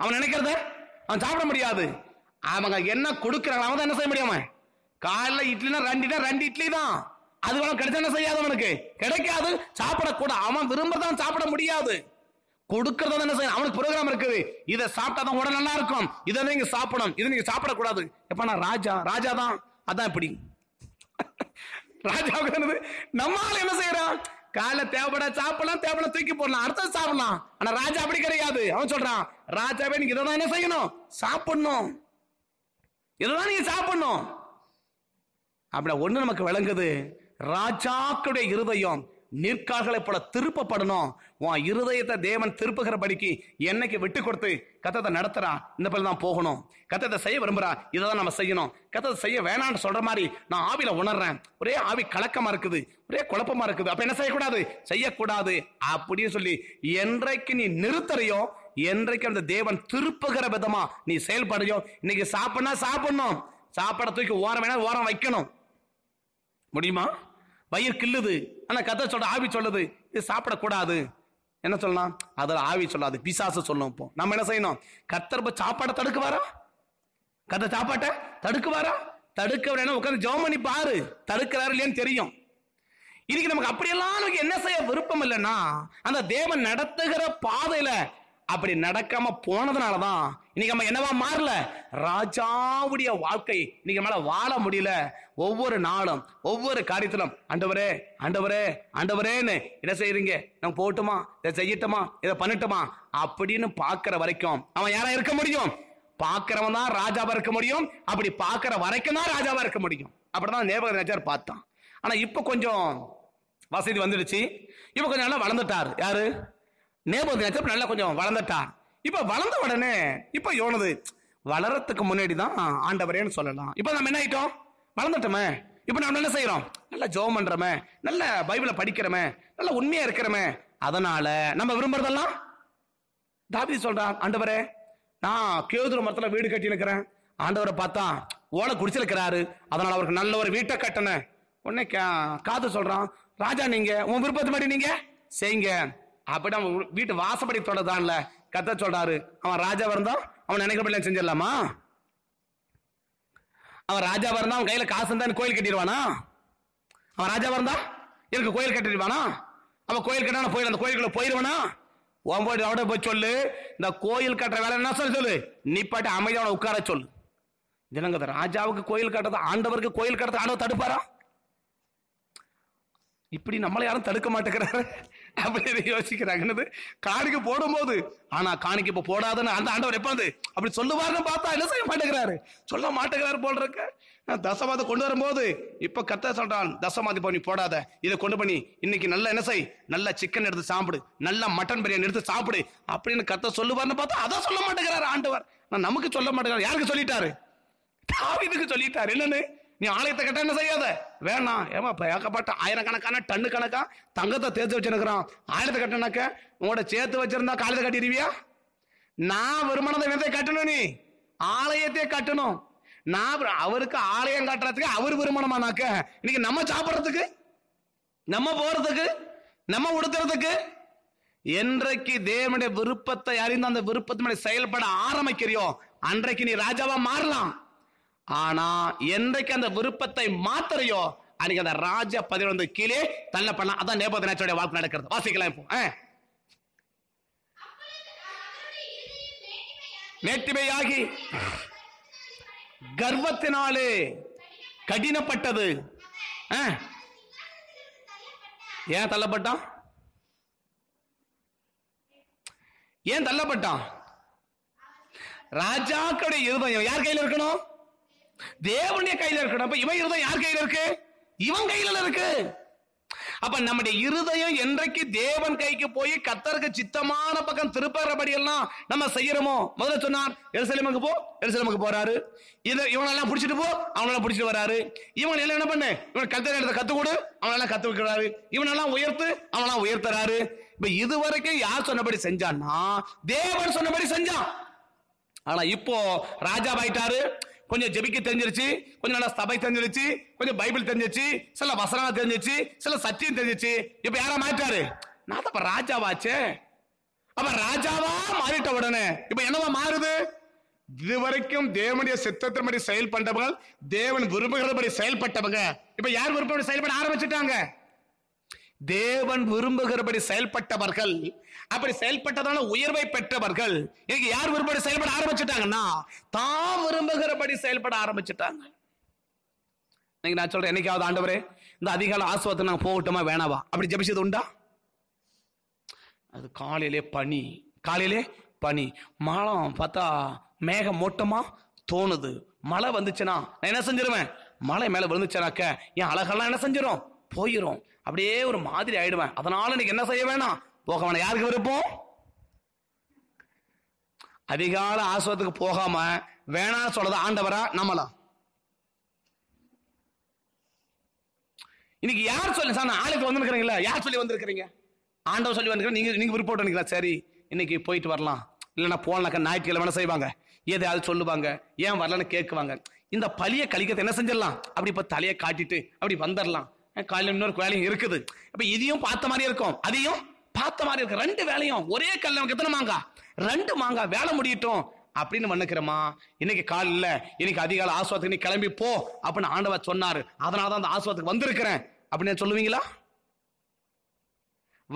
அவன் நினைக்கிறத அவன் சாப்பிட முடியாது அவங்க என்ன கொடுக்குறாங்க அவன் தான் என்ன செய்ய முடியாம காலைல இட்லினா ரெண்டுனா ரெண்டு இட்லி தான் அது அவன் கிடைச்சா என்ன செய்யாது அவனுக்கு கிடைக்காது சாப்பிடக்கூட அவன் விரும்பதான் சாப்பிட முடியாது கொடுக்கறத என்ன செய்யணும் அவனுக்கு ப்ரோக்ராம் இருக்குது இதை சாப்பிட்டா தான் உடல் நல்லா இருக்கும் இதை நீங்க சாப்பிடணும் இதை நீங்க சாப்பிடக்கூடாது எப்ப நான் ராஜா ராஜா தான் அதான் இப்படி ராஜாவுக்கு தானது நம்மால என்ன செய்யறான் காலைல தேவைப்பட சாப்பிடலாம் தேவைப்பட தூக்கி போடலாம் அடுத்தது சாப்பிடலாம் ஆனா ராஜா அப்படி கிடையாது அவன் சொல்றான் ராஜாவே நீங்க இதான் என்ன செய்யணும் சாப்பிடணும் இதான் நீங்க சாப்பிடணும் அப்படின்னா ஒண்ணு நமக்கு விளங்குது ராஜாக்களுடைய இருதயம் நிற்கால்களை போல திருப்பப்படணும் உன் இருதயத்தை தேவன் திருப்புகிற படிக்கு என்னைக்கு விட்டு கொடுத்து கத்தத்தை நடத்துறான் இந்த பிள்ளை தான் போகணும் கத்தத்தை செய்ய விரும்புறான் இதை தான் நம்ம செய்யணும் கத்தத்தை செய்ய வேணான்னு சொல்ற மாதிரி நான் ஆவில உணர்றேன் ஒரே ஆவி கலக்கமா இருக்குது ஒரே குழப்பமா இருக்குது அப்ப என்ன செய்யக்கூடாது செய்யக்கூடாது அப்படின்னு சொல்லி என்றைக்கு நீ நிறுத்தறையோ என்றைக்கு அந்த தேவன் திருப்புகிற விதமா நீ செயல்படுறியோ இன்னைக்கு சாப்பிடனா சாப்பிடணும் சாப்பாடை தூக்கி ஓரம் வேணா ஓரம் வைக்கணும் முடியுமா வயிறு கில்லுது ஆனா கதை சொல்ற ஆவி சொல்லுது இது சாப்பிடக்கூடாது என்ன சொல்லலாம் அதில் ஆவி சொல்லாது பிசாசு சொல்லும் இப்போ நம்ம என்ன செய்யணும் கத்தர்ப சாப்பாடை தடுக்குவாரா கத்த சாப்பாட்டை தடுக்குவாரா தடுக்க வேணும் உட்காந்து ஜோம் பண்ணி பாரு தடுக்கிறாரு இல்லையான்னு தெரியும் இன்னைக்கு நமக்கு அப்படியெல்லாம் நமக்கு என்ன செய்ய விருப்பம் இல்லைன்னா அந்த தேவன் நடத்துகிற பாதையில அப்படி நடக்காம போனதுனால தான் இன்னைக்கு நம்ம என்னவா மாறல ராஜாவுடைய வாழ்க்கை இன்னைக்கு மேல வாழ முடியல ஒவ்வொரு நாளும் ஒவ்வொரு காரியத்திலும் அண்டவரே அண்டவரே அண்டவரேன்னு என்ன செய்யறீங்க நம்ம போட்டுமா இதை செய்யட்டுமா இதை பண்ணட்டுமா அப்படின்னு பாக்குற வரைக்கும் அவன் யாரா இருக்க முடியும் பாக்குறவன் தான் ராஜாவா இருக்க முடியும் அப்படி பாக்குற வரைக்கும் தான் ராஜாவா இருக்க முடியும் அப்படிதான் நேபக ராஜார் பார்த்தான் ஆனா இப்ப கொஞ்சம் வசதி வந்துடுச்சு இப்ப கொஞ்சம் நல்லா வளர்ந்துட்டார் யாரு நேபோது நேச்சர் நல்லா கொஞ்சம் வளர்ந்துட்டா இப்போ வளர்ந்த உடனே இப்போ யோனது வளரத்துக்கு முன்னாடி தான் ஆண்டவரேன்னு சொல்லலாம் இப்போ நம்ம என்ன ஆயிட்டோம் வளர்ந்துட்டோமே இப்போ நம்ம என்ன செய்யறோம் நல்லா ஜோம் பண்றமே நல்ல பைபிளை படிக்கிறோமே நல்ல உண்மையா இருக்கிறோமே அதனால நம்ம விரும்புறதெல்லாம் தாபி சொல்றான் ஆண்டவரே நான் கேதுரு மரத்துல வீடு கட்டி இருக்கிறேன் ஆண்டவரை பார்த்தா ஓலை குடிச்சிருக்கிறாரு அதனால அவருக்கு நல்ல ஒரு வீட்டை கட்டணும் உடனே காது சொல்றான் ராஜா நீங்க உன் விருப்பத்து மாதிரி நீங்க செய்யுங்க அப்படி அவன் வீட்டு வாசப்படி தொடதான்ல கத்த சொல்றாரு அவன் ராஜா இருந்தா அவன் நினைக்கிறபடி செஞ்சிடலாமா அவன் ராஜா இருந்தா அவன் கையில காசு இருந்தா கோயில் கட்டிடுவானா அவன் ராஜா இருந்தா எனக்கு கோயில் கட்டிடுவானா அவன் கோயில் கட்டான போயிடு அந்த கோயிலுக்குள்ள போயிடுவானா ஒன்பது அவட போய் சொல்லு இந்த கோயில் கட்டுற வேலை என்ன சொல்லு சொல்லு நீ பாட்டு அமைதியான உட்கார சொல்லு ஜனங்க ராஜாவுக்கு கோயில் கட்டுறது ஆண்டவருக்கு கோயில் கட்டுறது ஆண்டவர் தடுப்பாரா இப்படி நம்மளை யாரும் தடுக்க மாட்டேங்கிறாரு அப்படின்னு யோசிக்கிறாங்கன்னு காணிக்க போடும்போது ஆனா காணிக்க இப்ப போடாதுன்னு அந்த ஆண்டவர் எப்பாந்து அப்படி சொல்லுவாருன்னு பார்த்தா என்ன செய்ய மாட்டேங்கிறாரு சொல்ல மாட்டேங்கிறாரு போல் இருக்க தசமாத கொண்டு வரும்போது இப்ப கத்த சொல்றான் தசமாதி பண்ணி போடாத இதை கொண்டு பண்ணி இன்னைக்கு நல்ல என்ன செய் நல்ல சிக்கன் எடுத்து சாப்பிடு நல்ல மட்டன் பிரியாணி எடுத்து சாப்பிடு அப்படின்னு கத்த சொல்லுவாருன்னு பார்த்தா அதை சொல்ல மாட்டேங்கிறாரு ஆண்டவர் நான் நமக்கு சொல்ல மாட்டேங்கிறார் யாருக்கு சொல்லிட்டாரு இதுக்கு சொல்லிட்டாரு என்னன்னு நீ ஆலயத்தை கட்ட என்ன செய்யாத வேணாம் ஏமா ஏகப்பட்ட ஆயிரக்கணக்கான டன்னு கணக்கா தங்கத்தை தேர்த்து வச்சிருக்கிறான் ஆயிரத்தை கட்டினாக்க உங்களோட சேர்த்து வச்சிருந்தா காலத்தை கட்டிடுவியா நான் வருமானத்தை விதத்தை கட்டணும் நீ ஆலயத்தை கட்டணும் நான் அவருக்கு ஆலயம் கட்டுறதுக்கு அவர் வருமானமானாக்க இன்னைக்கு நம்ம சாப்பிட்றதுக்கு நம்ம போறதுக்கு நம்ம உடுத்துறதுக்கு என்றைக்கு தேவனுடைய விருப்பத்தை அறிந்து அந்த விருப்பத்தினுடைய செயல்பட ஆரம்பிக்கிறியோ அன்றைக்கு நீ ராஜாவா மாறலாம் ஆனா என்றைக்கு அந்த விருப்பத்தை மாத்துறையோ அன்னைக்கு அந்த ராஜ பதினொன்று வந்து கீழே தள்ள பண்ணலாம் அதான் நேபாத வாழ்க்கை நடக்கிறது வாசிக்கலாம் இப்போ நேற்றுமையாகி கர்வத்தினாலே கடினப்பட்டது ஏன் தள்ளப்பட்டான் ஏன் தள்ளப்பட்டான் ராஜாக்களுடைய இருதயம் யார் கையில் இருக்கணும் தேவனுடைய கையில இருக்கணும் அப்ப இவன் இருதயம் யார் கையில இருக்கு இவன் கையில இருக்கு அப்ப நம்முடைய இருதயம் என்றைக்கு தேவன் கைக்கு போய் கத்தருக்கு சித்தமான பக்கம் திருப்பறபடி எல்லாம் நம்ம செய்யறோமோ முதல்ல சொன்னார் எருசலேமுக்கு போ எருசலேமுக்கு போறாரு இதை இவனெல்லாம் பிடிச்சிட்டு போ அவனெல்லாம் பிடிச்சிட்டு வராரு இவன் எல்லாம் என்ன பண்ணு இவன் கத்தர் இடத்த கத்து கொடு அவனெல்லாம் கத்து வைக்கிறாரு இவனெல்லாம் உயர்த்து அவனெல்லாம் உயர்த்தறாரு இப்ப இதுவரைக்கும் யார் சொன்னபடி செஞ்சான்னா தேவன் சொன்னபடி செஞ்சான் ஆனா இப்போ ராஜா பாயிட்டாரு கொஞ்சம் ஜெபிக்க தெரிஞ்சிருச்சு கொஞ்சம் நல்லா சபை தெரிஞ்சிருச்சு கொஞ்சம் பைபிள் தெரிஞ்சிச்சு சில வசனம் தெரிஞ்சிச்சு சில சத்தியம் தெரிஞ்சிச்சு இப்ப யாரா மாறிட்டாரு நான் அப்ப ராஜாவாச்சே அப்ப ராஜாவா மாறிட்ட உடனே இப்ப என்னவா மாறுது இதுவரைக்கும் தேவனுடைய சித்தத்தின்படி செயல்பட்டவங்க தேவன் விரும்புகிறபடி செயல்பட்டவங்க இப்ப யார் விருப்பப்படி செயல்பட ஆரம்பிச்சுட்டாங்க தேவன் விரும்புகிறபடி செயல்பட்டவர்கள் அப்படி செயல்பட்டதான உயர்வை பெற்றவர்கள் இன்னைக்கு யார் விரும்படி செயல்பட ஆரம்பிச்சுட்டாங்கன்னா தான் விரும்புகிறபடி செயல்பட ஆரம்பிச்சுட்டாங்க இன்னைக்கு நான் சொல்றேன் என்னைக்காவது ஆண்டவரே இந்த அதிகால ஆசுவத்தை நாங்கள் போகட்டுமா வேணாவா அப்படி ஜபிச்சது உண்டா அது காலையிலே பனி காலையிலே பனி மழம் பார்த்தா மேகம் மொட்டமா தோணுது மழை வந்துச்சுன்னா நான் என்ன செஞ்சிருவேன் மழை மேலே விழுந்துச்சுனாக்க என் அழகெல்லாம் என்ன செஞ்சிடும் போயிடும் அப்படியே ஒரு மாதிரி ஆயிடுவேன் அதனால இன்னைக்கு என்ன செய்ய வேணாம் போக வேணாம் யாருக்கு விருப்பம் அதிகால ஆசுவத்துக்கு போகாம வேணாம் சொல்றது ஆண்டவரா நம்மளா இன்னைக்கு யார் சொல்லி சார் நாளைக்கு ஆளுக்கு யார் சொல்லி வந்திருக்கிறீங்க ஆண்டவர் சொல்லி வந்திருக்கிறேன் நீங்க நீங்க விருப்பம் சரி இன்னைக்கு போயிட்டு வரலாம் இல்லைன்னா போனாக்கா ஞாயிற்றுக்கிழமை செய்வாங்க எதையாவது சொல்லுவாங்க ஏன் வரலன்னு கேட்குவாங்க இந்த பழியை கழிக்கத்தை என்ன செஞ்சிடலாம் அப்படி இப்போ தலையை காட்டிட்டு அப்படி வந்துடலாம் காலையில் இன்னொரு வேலையும் இருக்குது அப்ப இதையும் பார்த்த மாதிரி இருக்கும் அதையும் பார்த்த மாதிரி இருக்கு ரெண்டு வேலையும் ஒரே கல்ல எத்தனை மாங்காய் ரெண்டு மாங்காய் வேலை முடியட்டும் அப்படின்னு மன்னிக்கிறோமா இன்னைக்கு கால் இல்ல இன்னைக்கு அதிகால ஆஸ்வாத்துக்கு நீ கிளம்பி போ அப்படின்னு ஆண்டவர் சொன்னாரு அதனால தான் அந்த ஆசுவாத்துக்கு வந்திருக்கிறேன் அப்படின்னு சொல்லுவீங்களா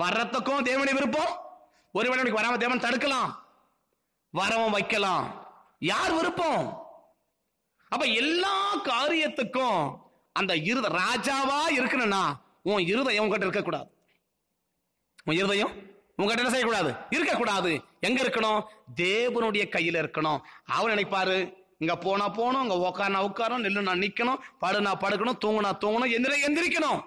வர்றதுக்கும் தேவனை விருப்பம் ஒருவேளை எனக்கு வராம தேவன் தடுக்கலாம் வரவும் வைக்கலாம் யார் விருப்பம் அப்ப எல்லா காரியத்துக்கும் அந்த இருத ராஜாவா இருக்கணும்னா உன் இருதயம் உங்ககிட்ட இருக்கக்கூடாது உன் இருதயம் உங்ககிட்ட என்ன செய்யக்கூடாது இருக்கக்கூடாது எங்க இருக்கணும் தேவனுடைய கையில இருக்கணும் அவர் நினைப்பாரு இங்க போனா போகணும் இங்க உட்காரனா உட்காரணும் நெல்லுனா நிக்கணும் படுனா படுக்கணும் தூங்குனா தூங்கணும் எந்திர எந்திரிக்கணும்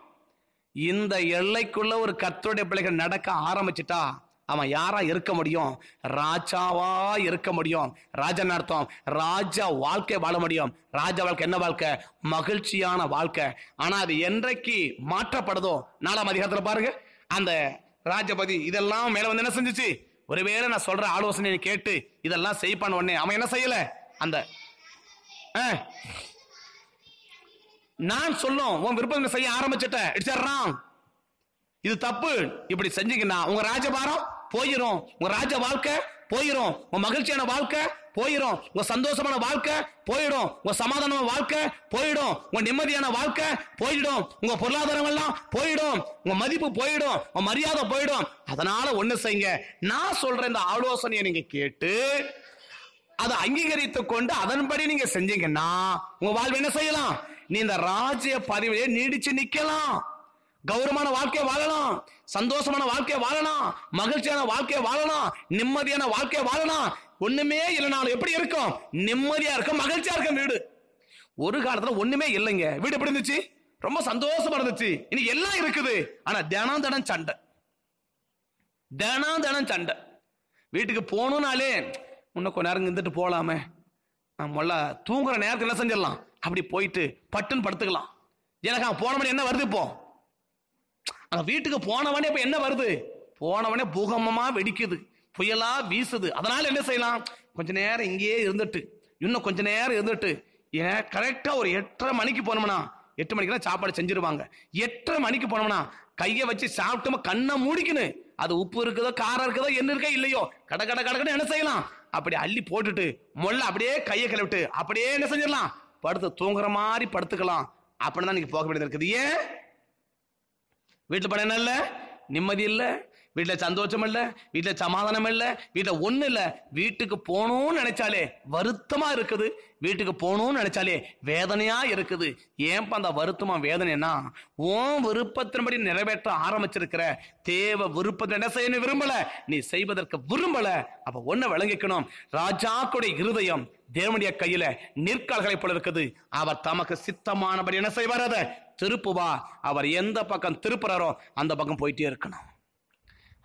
இந்த எல்லைக்குள்ள ஒரு கத்தோடைய பிள்ளைகள் நடக்க ஆரம்பிச்சிட்டா அவன் யாரா இருக்க முடியும் ராஜாவா இருக்க முடியும் ராஜன் அர்த்தம் ராஜா வாழ்க்கை வாழ முடியும் ராஜா வாழ்க்கை என்ன வாழ்க்கை மகிழ்ச்சியான வாழ்க்கை ஆனா அது என்றைக்கு மாற்றப்படுதோ நாலாம் அதிகாரத்துல பாருங்க அந்த ராஜபதி இதெல்லாம் மேல வந்து என்ன செஞ்சுச்சு ஒருவேளை நான் சொல்ற ஆலோசனை கேட்டு இதெல்லாம் பண்ண உடனே அவன் என்ன செய்யல அந்த நான் சொல்லும் உன் விருப்பம் செய்ய ஆரம்பிச்சிட்டேன் இது தப்பு இப்படி செஞ்சீங்கன்னா உங்க ராஜபாரம் போயிரும் உங்க ராஜ வாழ்க்கை போயிரும் உன் மகிழ்ச்சியான வாழ்க்கை போயிடும் உங்க சந்தோஷமான வாழ்க்கை போயிடும் உங்க சமாதானமான வாழ்க்கை போயிடும் உங்க நிம்மதியான வாழ்க்கை போயிடும் உங்க பொருளாதாரம் எல்லாம் போயிடும் உங்க மதிப்பு போயிடும் உங்க மரியாதை போயிடும் அதனால ஒண்ணு செய்யுங்க நான் சொல்ற இந்த ஆலோசனையை நீங்க கேட்டு அதை அங்கீகரித்து கொண்டு அதன்படி நீங்க செஞ்சீங்கன்னா உங்க வாழ்வு என்ன செய்யலாம் நீ இந்த ராஜ்ய பதவியை நீடிச்சு நிக்கலாம் கௌரவமான வாழ்க்கையை வாழலாம் சந்தோஷமான வாழ்க்கையை வாழலாம் மகிழ்ச்சியான வாழ்க்கையை வாழலாம் நிம்மதியான வாழ்க்கையை வாழலாம் ஒண்ணுமே இல்லைனாலும் எப்படி இருக்கும் நிம்மதியா இருக்கும் மகிழ்ச்சியா இருக்கும் வீடு ஒரு காலத்துல ஒண்ணுமே இல்லைங்க வீடு எப்படி இருந்துச்சு ரொம்ப சந்தோஷமா இருந்துச்சு இனி எல்லாம் இருக்குது ஆனா தினம் தினம் சண்டை தினம் தினம் சண்டை வீட்டுக்கு போகணும்னாலே இன்னும் கொஞ்ச நேரம் இருந்துட்டு போகலாமே நம்மள தூங்குற நேரத்தில் என்ன செஞ்சிடலாம் அப்படி போயிட்டு பட்டுன்னு படுத்துக்கலாம் எனக்கு போன மணி என்ன வருது இப்போ அங்கே வீட்டுக்கு போனவனே இப்ப என்ன வருது போனவனே பூகமமா வெடிக்குது புயலா வீசுது அதனால என்ன செய்யலாம் கொஞ்ச நேரம் இங்கேயே இருந்துட்டு இன்னும் கொஞ்ச நேரம் இருந்துட்டு ஏன் கரெக்டா ஒரு எட்டரை மணிக்கு போனோம்னா எட்டு மணிக்கு சாப்பாடு செஞ்சிருவாங்க எட்டரை மணிக்கு போனோம்னா கையை வச்சு சாப்பிட்டோம் கண்ணை மூடிக்கணும் அது உப்பு இருக்குதோ காரம் இருக்குதோ என்ன இருக்கா இல்லையோ கட கட கடை என்ன செய்யலாம் அப்படி அள்ளி போட்டுட்டு மொல்ல அப்படியே கையை கிளவிட்டு அப்படியே என்ன செஞ்சிடலாம் படுத்து தூங்குற மாதிரி படுத்துக்கலாம் அப்படின்னு தான் நீங்க போக வேண்டியது இருக்குது ஏன் வீட்டில் படம் என்ன இல்லை நிம்மதி இல்லை வீட்டில் சந்தோஷம் இல்லை வீட்டில் சமாதானம் இல்லை வீட்டில் ஒன்றும் இல்லை வீட்டுக்கு போகணும்னு நினைச்சாலே வருத்தமாக இருக்குது வீட்டுக்கு போகணும்னு நினைச்சாலே வேதனையாக இருக்குது ஏன்ப்பா அந்த வருத்தமாக வேதனைனா ஓன் விருப்பத்தின்படி நிறைவேற்ற ஆரம்பிச்சிருக்கிற தேவை விருப்பத்தை என்ன செய்யணும் விரும்பலை நீ செய்வதற்கு விரும்பலை அப்போ ஒன்றை விளங்கிக்கணும் ராஜாக்குடைய இருதயம் தேவனுடைய கையில நிற்கால்களை போல இருக்குது அவர் தமக்கு சித்தமானபடி என்ன செய்வார் அதை திருப்புவா அவர் எந்த பக்கம் திருப்புறாரோ அந்த பக்கம் போயிட்டே இருக்கணும்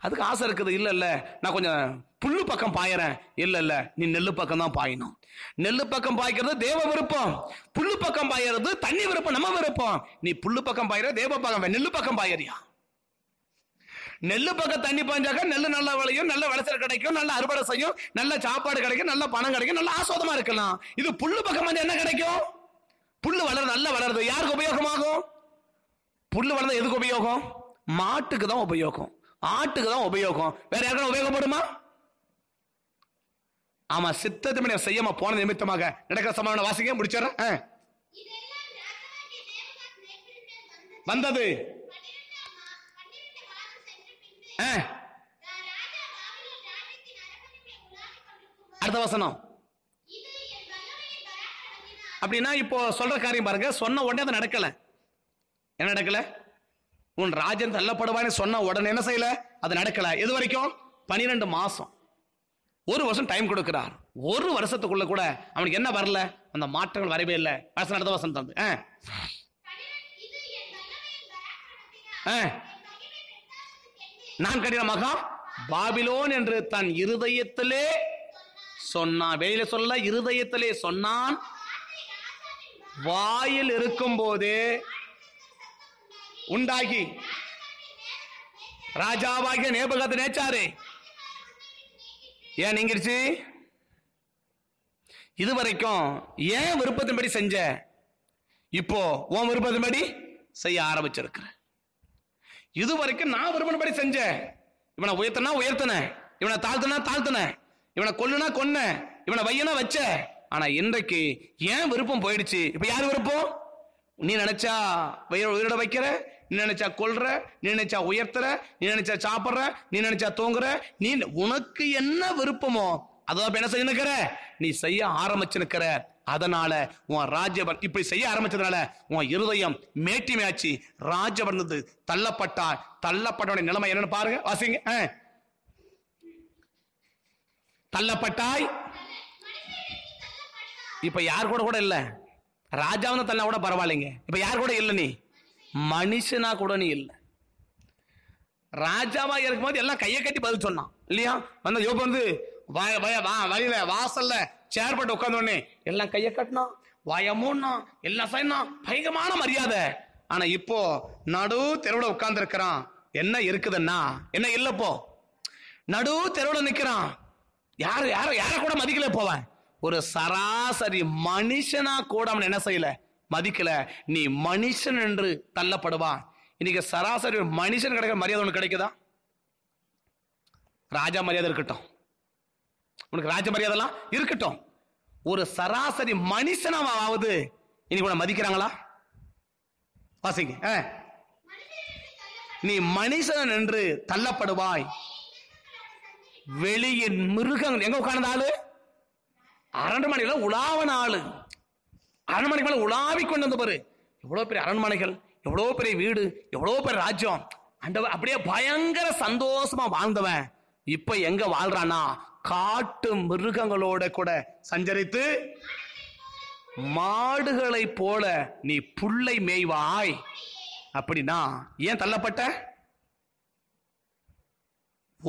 அதுக்கு ஆசை இருக்குது இல்லை இல்லை நான் கொஞ்சம் புல்லு பக்கம் பாயறேன் இல்லை இல்லை நீ நெல்லு பக்கம் தான் பாயணும் நெல்லு பக்கம் பாய்க்கிறது தேவ விருப்பம் புல்லு பக்கம் பாயறது தண்ணி விருப்பம் நம்ம விருப்பம் நீ புல்லு பக்கம் பாயிற தேவ பக்கம் நெல்லு பக்கம் பாயறியா நெல்லு பக்கம் தண்ணி பாஞ்சாக்க நெல் நல்லா விளையும் நல்ல விளைச்சல் கிடைக்கும் நல்ல அறுவடை செய்யும் நல்ல சாப்பாடு கிடைக்கும் நல்ல பணம் கிடைக்கும் நல்ல ஆசோதமா இருக்கலாம் இது புல்லு பக்கம் வந்து என்ன கிடைக்கும் புல்லு வளர் நல்லா வளருது யாருக்கு உபயோகமாகும் புல்லு வளர்ந்தா எதுக்கு உபயோகம் மாட்டுக்கு தான் உபயோகம் ஆட்டுக்கு தான் உபயோகம் வேற யாருக்கும் உபயோகப்படுமா ஆமா சித்தத்தை செய்யாம போன நிமித்தமாக நடக்கிற சமாதான வாசிக்க முடிச்சிடறேன் வந்தது அடுத்த வசனம் அப்படின்னா இப்போ சொல்ற காரியம் பாருங்க சொன்ன உடனே அது நடக்கல என்ன நடக்கல உன் ராஜன் தள்ளப்படுவான்னு சொன்ன உடனே என்ன செய்யல அது நடக்கல எது வரைக்கும் பனிரெண்டு மாசம் ஒரு வருஷம் டைம் கொடுக்கிறார் ஒரு வருஷத்துக்குள்ள கூட அவனுக்கு என்ன வரல அந்த மாற்றங்கள் வரவே இல்லை வசனம் நடந்த வருஷம் தம்பி ஆ நான் கடினமாக பாபிலோன் என்று தன் இருதயத்திலே சொன்னான் வெளியில சொல்ல இருதயத்திலே சொன்னான் வாயில் இருக்கும் போது உண்டாகி ராஜாவாகிய நேபகத்தை நேச்சாரு ஏன் நீங்கிருச்சு இது வரைக்கும் ஏன் விருப்பத்தின்படி செஞ்ச இப்போ உன் விருப்பத்தின்படி செய்ய ஆரம்பிச்சிருக்கிறேன் இதுவரைக்கும் நான் விரும்பினபடி செஞ்சேன் இவனை உயர்த்தனா உயர்த்தன இவனை தாழ்த்தனா தாழ்த்தன இவனை கொல்லுனா கொன்ன இவனை வையனா வச்ச ஆனா இன்றைக்கு ஏன் விருப்பம் போயிடுச்சு இப்ப யார் விருப்பம் நீ நினைச்சா உயிரோட வைக்கிற நீ நினைச்சா கொல்ற நீ நினைச்சா உயர்த்துற நீ நினைச்சா சாப்பிட்ற நீ நினைச்சா தூங்குற நீ உனக்கு என்ன விருப்பமோ அதான் என்ன செஞ்சு நீ செய்ய ஆரம்பிச்சு நிக்கிற அதனால உன் ராஜபன் இப்படி செய்ய ஆரம்பிச்சதுனால உன் இருதயம் மேட்டிமையாச்சு ராஜபர் தள்ளப்பட்டா தள்ளப்பட்டவனுடைய நிலைமை என்னன்னு பாருங்க வாசிங்க தள்ளப்பட்டாய் இப்ப யார் கூட கூட இல்ல வந்து தள்ள கூட பரவாயில்லைங்க இப்ப யார் கூட இல்லை நீ மனுஷனா கூட நீ இல்லை ராஜாவா இருக்கும்போது எல்லாம் கையை கட்டி பதில் சொன்னான் இல்லையா வந்து யோபு வந்து வழியில வாசல்ல சேர் போட்டு உடனே எல்லாம் கையை கட்டணும் வாய மூடணும் எல்லாம் செய்யணும் பயங்கரமான மரியாதை ஆனா இப்போ நடு தெருவில் இருக்கிறான் என்ன இருக்குதுன்னா என்ன இல்லப்போ நடு தெருவில் நிற்கிறான் யார் யார யாரை கூட மதிக்கல போவேன் ஒரு சராசரி மனுஷனா கூட அவன் என்ன செய்யல மதிக்கல நீ மனுஷன் என்று தள்ளப்படுவான் இன்னைக்கு சராசரி ஒரு மனுஷன் கிடைக்கிற மரியாதை ஒன்று கிடைக்குதா ராஜா மரியாதை இருக்கட்டும் உனக்கு ராஜ மரியாதைலாம் இருக்கட்டும் ஒரு சராசரி மனுஷனாவது இன்னைக்கு உன மதிக்கிறாங்களா வாசிங்க நீ மனுஷன் என்று தள்ளப்படுவாய் வெளியின் மிருகங்கள் எங்க உட்கார்ந்த ஆளு அரண்மனைகள் உலாவன ஆளு அரண்மனைக்கு உலாவி கொண்டு வந்து பாரு எவ்வளவு பெரிய அரண்மனைகள் எவ்வளவு பெரிய வீடு எவ்வளவு பெரிய ராஜ்யம் அந்த அப்படியே பயங்கர சந்தோஷமா வாழ்ந்தவன் இப்ப எங்க வாழ்றானா காட்டு மிருகங்களோட கூட சஞ்சரித்து மாடுகளை போல நீ புல்லை மேய்வாய் அப்படின்னா ஏன் தள்ளப்பட்ட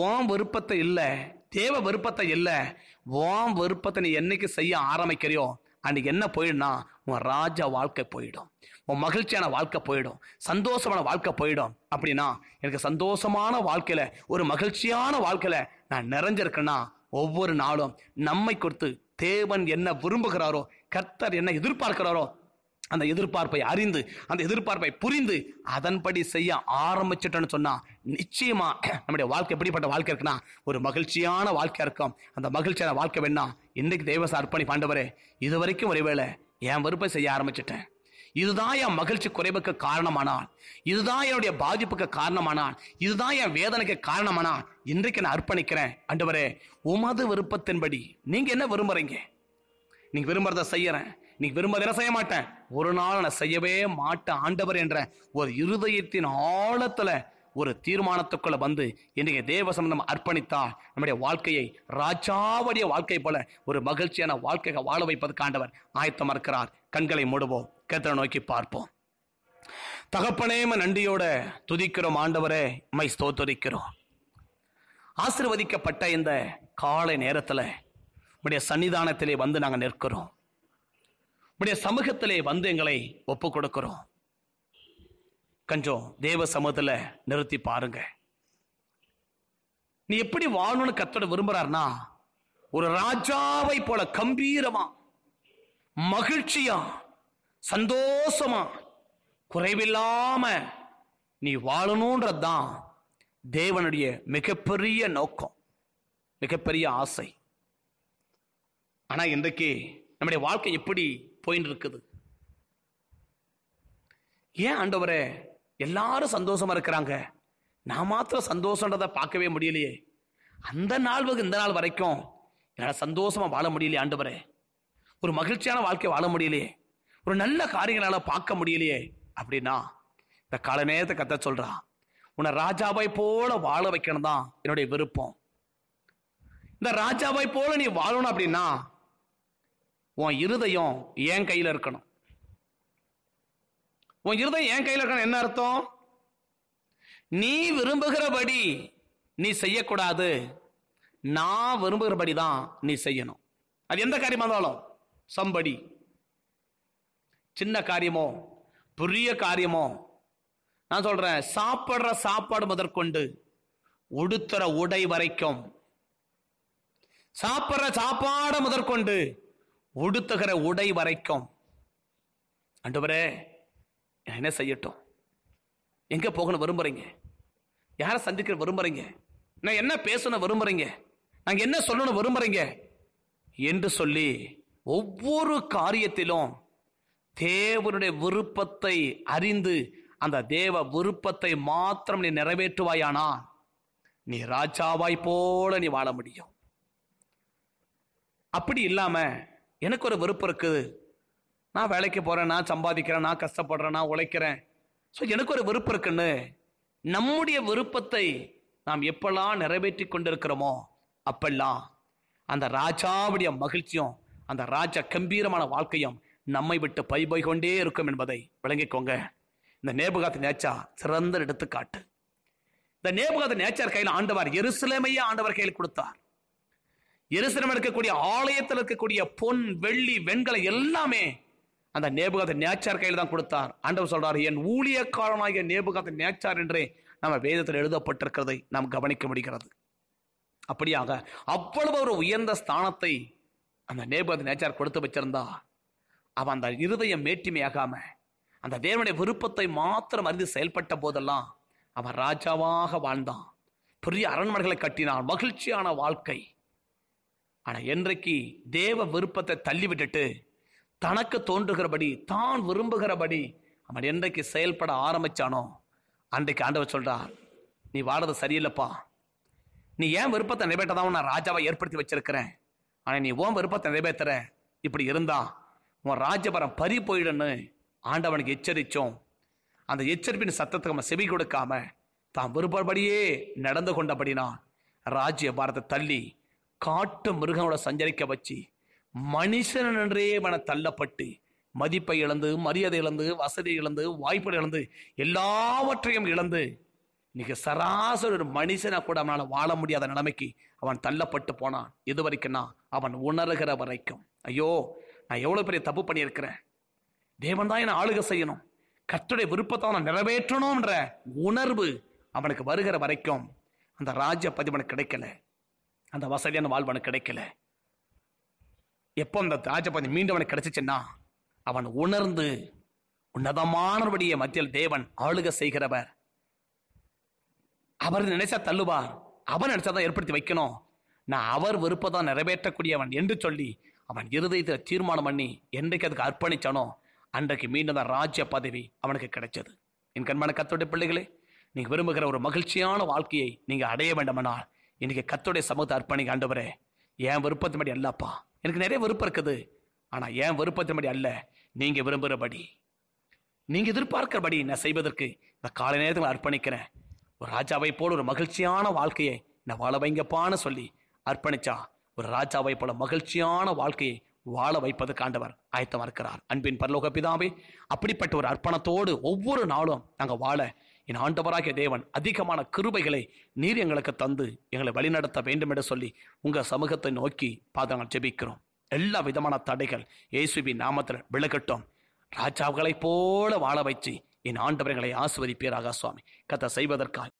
ஓம் விருப்பத்தை இல்லை தேவ விருப்பத்தை இல்லை ஓம் விருப்பத்தை நீ என்னைக்கு செய்ய ஆரம்பிக்கிறியோ அன்னைக்கு என்ன போயிடும்னா உன் ராஜா வாழ்க்கை போயிடும் உன் மகிழ்ச்சியான வாழ்க்கை போயிடும் சந்தோஷமான வாழ்க்கை போயிடும் அப்படின்னா எனக்கு சந்தோஷமான வாழ்க்கையில ஒரு மகிழ்ச்சியான வாழ்க்கையில நான் நிறைஞ்சிருக்கேன்னா ஒவ்வொரு நாளும் நம்மை கொடுத்து தேவன் என்ன விரும்புகிறாரோ கர்த்தர் என்ன எதிர்பார்க்கிறாரோ அந்த எதிர்பார்ப்பை அறிந்து அந்த எதிர்பார்ப்பை புரிந்து அதன்படி செய்ய ஆரம்பிச்சிட்டோன்னு சொன்னா நிச்சயமா நம்முடைய வாழ்க்கை எப்படிப்பட்ட வாழ்க்கை இருக்குன்னா ஒரு மகிழ்ச்சியான வாழ்க்கை இருக்கும் அந்த மகிழ்ச்சியான வாழ்க்கை வேணா இன்னைக்கு தெய்வ அர்ப்பணி பாண்டவரே இது வரைக்கும் ஒருவேளை என் வெறுப்பை செய்ய ஆரம்பிச்சிட்டேன் இதுதான் என் மகிழ்ச்சி குறைவுக்கு காரணமானான் இதுதான் என்னுடைய பாதிப்புக்கு காரணமானான் இதுதான் என் வேதனைக்கு காரணமானான் இன்றைக்கு நான் அர்ப்பணிக்கிறேன் அண்டவரே உமது விருப்பத்தின்படி நீங்க என்ன விரும்புறீங்க நீங்க விரும்புறத செய்யறேன் நீ விரும்புறத செய்ய மாட்டேன் ஒரு நாள் நான் செய்யவே மாட்டேன் ஆண்டவர் என்ற ஒரு இருதயத்தின் ஆழத்துல ஒரு தீர்மானத்துக்குள்ள வந்து இன்றைய தேவ சம்பந்தம் அர்ப்பணித்தால் நம்முடைய வாழ்க்கையை ராஜாவுடைய வாழ்க்கை போல ஒரு மகிழ்ச்சியான வாழ்க்கையை வாழ வைப்பது காண்டவர் ஆயத்தம் இருக்கிறார் கண்களை மூடுவோம் கேத்திர நோக்கி பார்ப்போம் தகப்பனேம நன்றியோட துதிக்கிறோம் ஆண்டவரே மை ஸ்தோத்தரிக்கிறோம் ஆசிர்வதிக்கப்பட்ட இந்த காலை நேரத்தில் உடைய சன்னிதானத்திலே வந்து நாங்கள் நிற்கிறோம் உடைய சமூகத்திலே வந்து எங்களை ஒப்பு கொடுக்கிறோம் கொஞ்சம் தேவ சமூகத்தில் நிறுத்தி பாருங்க நீ எப்படி வாழணும்னு கத்தோட விரும்புறாருனா ஒரு ராஜாவை போல கம்பீரமா மகிழ்ச்சியா சந்தோஷமா குறைவில்லாம நீ வாழணுன்றதுதான் தேவனுடைய மிகப்பெரிய நோக்கம் மிகப்பெரிய ஆசை ஆனா இன்றைக்கு நம்முடைய வாழ்க்கை எப்படி போயின்னு இருக்குது ஏன் ஆண்டவரை எல்லாரும் சந்தோஷமா இருக்கிறாங்க நான் மாத்திரம் சந்தோஷன்றதை பார்க்கவே முடியலையே அந்த நாள் இந்த நாள் வரைக்கும் என்னால் சந்தோஷமா வாழ முடியலையே ஆண்டவரே ஒரு மகிழ்ச்சியான வாழ்க்கை வாழ முடியலையே ஒரு நல்ல காரியங்களால் பார்க்க முடியலையே அப்படின்னா இந்த கால நேரத்தை கத்த சொல்றான் உன்னை ராஜாவாய் போல வாழ வைக்கணும் தான் என்னுடைய விருப்பம் இந்த ராஜாபாய் போல நீ வாழணும் அப்படின்னா உன் இருதயம் என் கையில் இருக்கணும் உன் இருதம் என் கையில் இருக்கணும் என்ன அர்த்தம் நீ விரும்புகிறபடி நீ செய்யக்கூடாது நான் விரும்புகிறபடி தான் நீ செய்யணும் அது எந்த காரியமாக இருந்தாலும் சம்படி சின்ன காரியமோ பெரிய காரியமோ நான் சொல்றேன் சாப்பிட்ற சாப்பாடு முதற்கொண்டு உடுத்துற உடை வரைக்கும் சாப்பிட்ற சாப்பாடு முதற்கொண்டு உடுத்துகிற உடை வரைக்கும் அண்டுபரே என்ன செய்யட்டும் எங்கே போகணும் விரும்புகிறீங்க யாரை சந்திக்க விரும்புகிறீங்க நான் என்ன பேசணும் விரும்புகிறீங்க நாங்கள் என்ன சொல்லணும் விரும்புகிறீங்க என்று சொல்லி ஒவ்வொரு காரியத்திலும் தேவனுடைய விருப்பத்தை அறிந்து அந்த தேவ விருப்பத்தை மாத்திரம் நீ நிறைவேற்றுவாயானா நீ ராஜாவாய் போல நீ வாழ முடியும் அப்படி இல்லாம எனக்கு ஒரு விருப்பம் இருக்குது நான் வேலைக்கு போகிறேன் நான் சம்பாதிக்கிறேன் நான் கஷ்டப்படுறேன் நான் உழைக்கிறேன் ஸோ எனக்கு ஒரு விருப்பம் இருக்குன்னு நம்முடைய விருப்பத்தை நாம் எப்பெல்லாம் நிறைவேற்றி கொண்டிருக்கிறோமோ அப்பெல்லாம் அந்த ராஜாவுடைய மகிழ்ச்சியும் அந்த ராஜா கம்பீரமான வாழ்க்கையும் நம்மை விட்டு பை போய் கொண்டே இருக்கும் என்பதை விளங்கிக்கோங்க இந்த நேபுகாத்து நேச்சா சிறந்த எடுத்துக்காட்டு இந்த நேபுகாத்து நேச்சார் கையில் ஆண்டவர் எருசலேமையே ஆண்டவர் கையில் கொடுத்தார் எருசலம் இருக்கக்கூடிய ஆலயத்தில் இருக்கக்கூடிய பொன் வெள்ளி வெண்கலை எல்லாமே அந்த நேபுகாத நேச்சார் கையில் தான் கொடுத்தார் ஆண்டவர் சொல்றார் என் ஊழியக்காரனாகிய நேபுகாத நேச்சார் என்றே நம்ம வேதத்தில் எழுதப்பட்டிருக்கிறதை நாம் கவனிக்க முடிகிறது அப்படியாக அவ்வளவு ஒரு உயர்ந்த ஸ்தானத்தை அந்த நேபுகாத நேச்சார் கொடுத்து வச்சிருந்தா அவன் அந்த இருதயம் மேட்டிமையாகாம அந்த தேவனுடைய விருப்பத்தை மாத்திரம் அறிந்து செயல்பட்ட போதெல்லாம் அவன் ராஜாவாக வாழ்ந்தான் பெரிய அரண்மனைகளை கட்டினான் மகிழ்ச்சியான வாழ்க்கை ஆனால் என்றைக்கு தேவ விருப்பத்தை தள்ளிவிட்டுட்டு தனக்கு தோன்றுகிறபடி தான் விரும்புகிறபடி அவன் என்றைக்கு செயல்பட ஆரம்பிச்சானோ அன்றைக்கு ஆண்டவர் சொல்றார் நீ வாடுறது சரியில்லைப்பா நீ ஏன் விருப்பத்தை நிறைவேற்றதான் நான் ராஜாவை ஏற்படுத்தி வச்சிருக்கிறேன் ஆனால் நீ ஓன் விருப்பத்தை நிறைவேற்றுற இப்படி இருந்தா உன் ராஜபரம் பறி போயிடுன்னு ஆண்டவனுக்கு எச்சரித்தோம் அந்த எச்சரிப்பின் சத்தத்துக்கு நம்ம செவி கொடுக்காம தான் விருப்பப்படியே நடந்து கொண்டபடினா ராஜ்ய பாரத்தை தள்ளி காட்டு மிருகனோட சஞ்சரிக்க வச்சு மனுஷன் என்றே மன தள்ளப்பட்டு மதிப்பை இழந்து மரியாதை இழந்து வசதி இழந்து வாய்ப்பு இழந்து எல்லாவற்றையும் இழந்து மிக சராசரி ஒரு மனுஷனை கூட அவனால் வாழ முடியாத நிலைமைக்கு அவன் தள்ளப்பட்டு போனான் இது வரைக்கும்னா அவன் உணர்கிற வரைக்கும் ஐயோ நான் எவ்வளோ பெரிய தப்பு பண்ணியிருக்கிறேன் தேவன் தான் என்னை ஆளுக செய்யணும் கத்துடைய விருப்பத்தை நான் நிறைவேற்றணும்ன்ற உணர்வு அவனுக்கு வருகிற வரைக்கும் அந்த ராஜ்ய பதிவனுக்கு கிடைக்கல அந்த வசதியான வாழ்வனுக்கு கிடைக்கல எப்போ அந்த ராஜபதி மீண்டும் அவனுக்கு கிடைச்சிச்சுன்னா அவன் உணர்ந்து உன்னதமானபடிய மத்தியில் தேவன் ஆளுக செய்கிறவர் அவர் நினைச்சா தள்ளுவார் அவன் தான் ஏற்படுத்தி வைக்கணும் நான் அவர் விருப்பதான் நிறைவேற்றக்கூடியவன் என்று சொல்லி அவன் இருதயத்தில் தீர்மானம் பண்ணி என்றைக்கு அதுக்கு அர்ப்பணிச்சானோ அன்றைக்கு மீண்டும் தான் ராஜ்ய பதவி அவனுக்கு கிடைச்சது என் கண்மான கத்தோடைய பிள்ளைகளே நீங்கள் விரும்புகிற ஒரு மகிழ்ச்சியான வாழ்க்கையை நீங்கள் அடைய வேண்டுமானால் இன்றைக்கி கத்தோடைய சமூகத்தை அர்ப்பணி ஆண்டவரே என் விருப்பத்தின்படி அல்லப்பா எனக்கு நிறைய விருப்பம் இருக்குது ஆனால் ஏன் விருப்பத்தின்படி அல்ல நீங்கள் விரும்புகிறபடி நீங்கள் எதிர்பார்க்கிறபடி நான் செய்வதற்கு நான் காலை நேரத்தில் அர்ப்பணிக்கிறேன் ஒரு ராஜாவை போல ஒரு மகிழ்ச்சியான வாழ்க்கையை நான் வாழ வைங்கப்பான்னு சொல்லி அர்ப்பணிச்சா ஒரு ராஜாவை போல மகிழ்ச்சியான வாழ்க்கையை வாழ வைப்பது காண்டவர் ஆயத்தமாக இருக்கிறார் அன்பின் பரலோக பிதாவே அப்படிப்பட்ட ஒரு அர்ப்பணத்தோடு ஒவ்வொரு நாளும் நாங்கள் வாழ என் ஆண்டவராகிய தேவன் அதிகமான கிருபைகளை நீர் எங்களுக்கு தந்து எங்களை வழிநடத்த வேண்டும் என்று சொல்லி உங்கள் சமூகத்தை நோக்கி பாதங்கள் ஜெபிக்கிறோம் எல்லா விதமான தடைகள் இயேசுபி நாமத்தில் விழுகட்டும் ராஜாவுகளைப் போல வாழ வச்சு என் ஆண்டவர்களை ஆசுவதிப்பேராக சுவாமி கதை செய்வதற்காக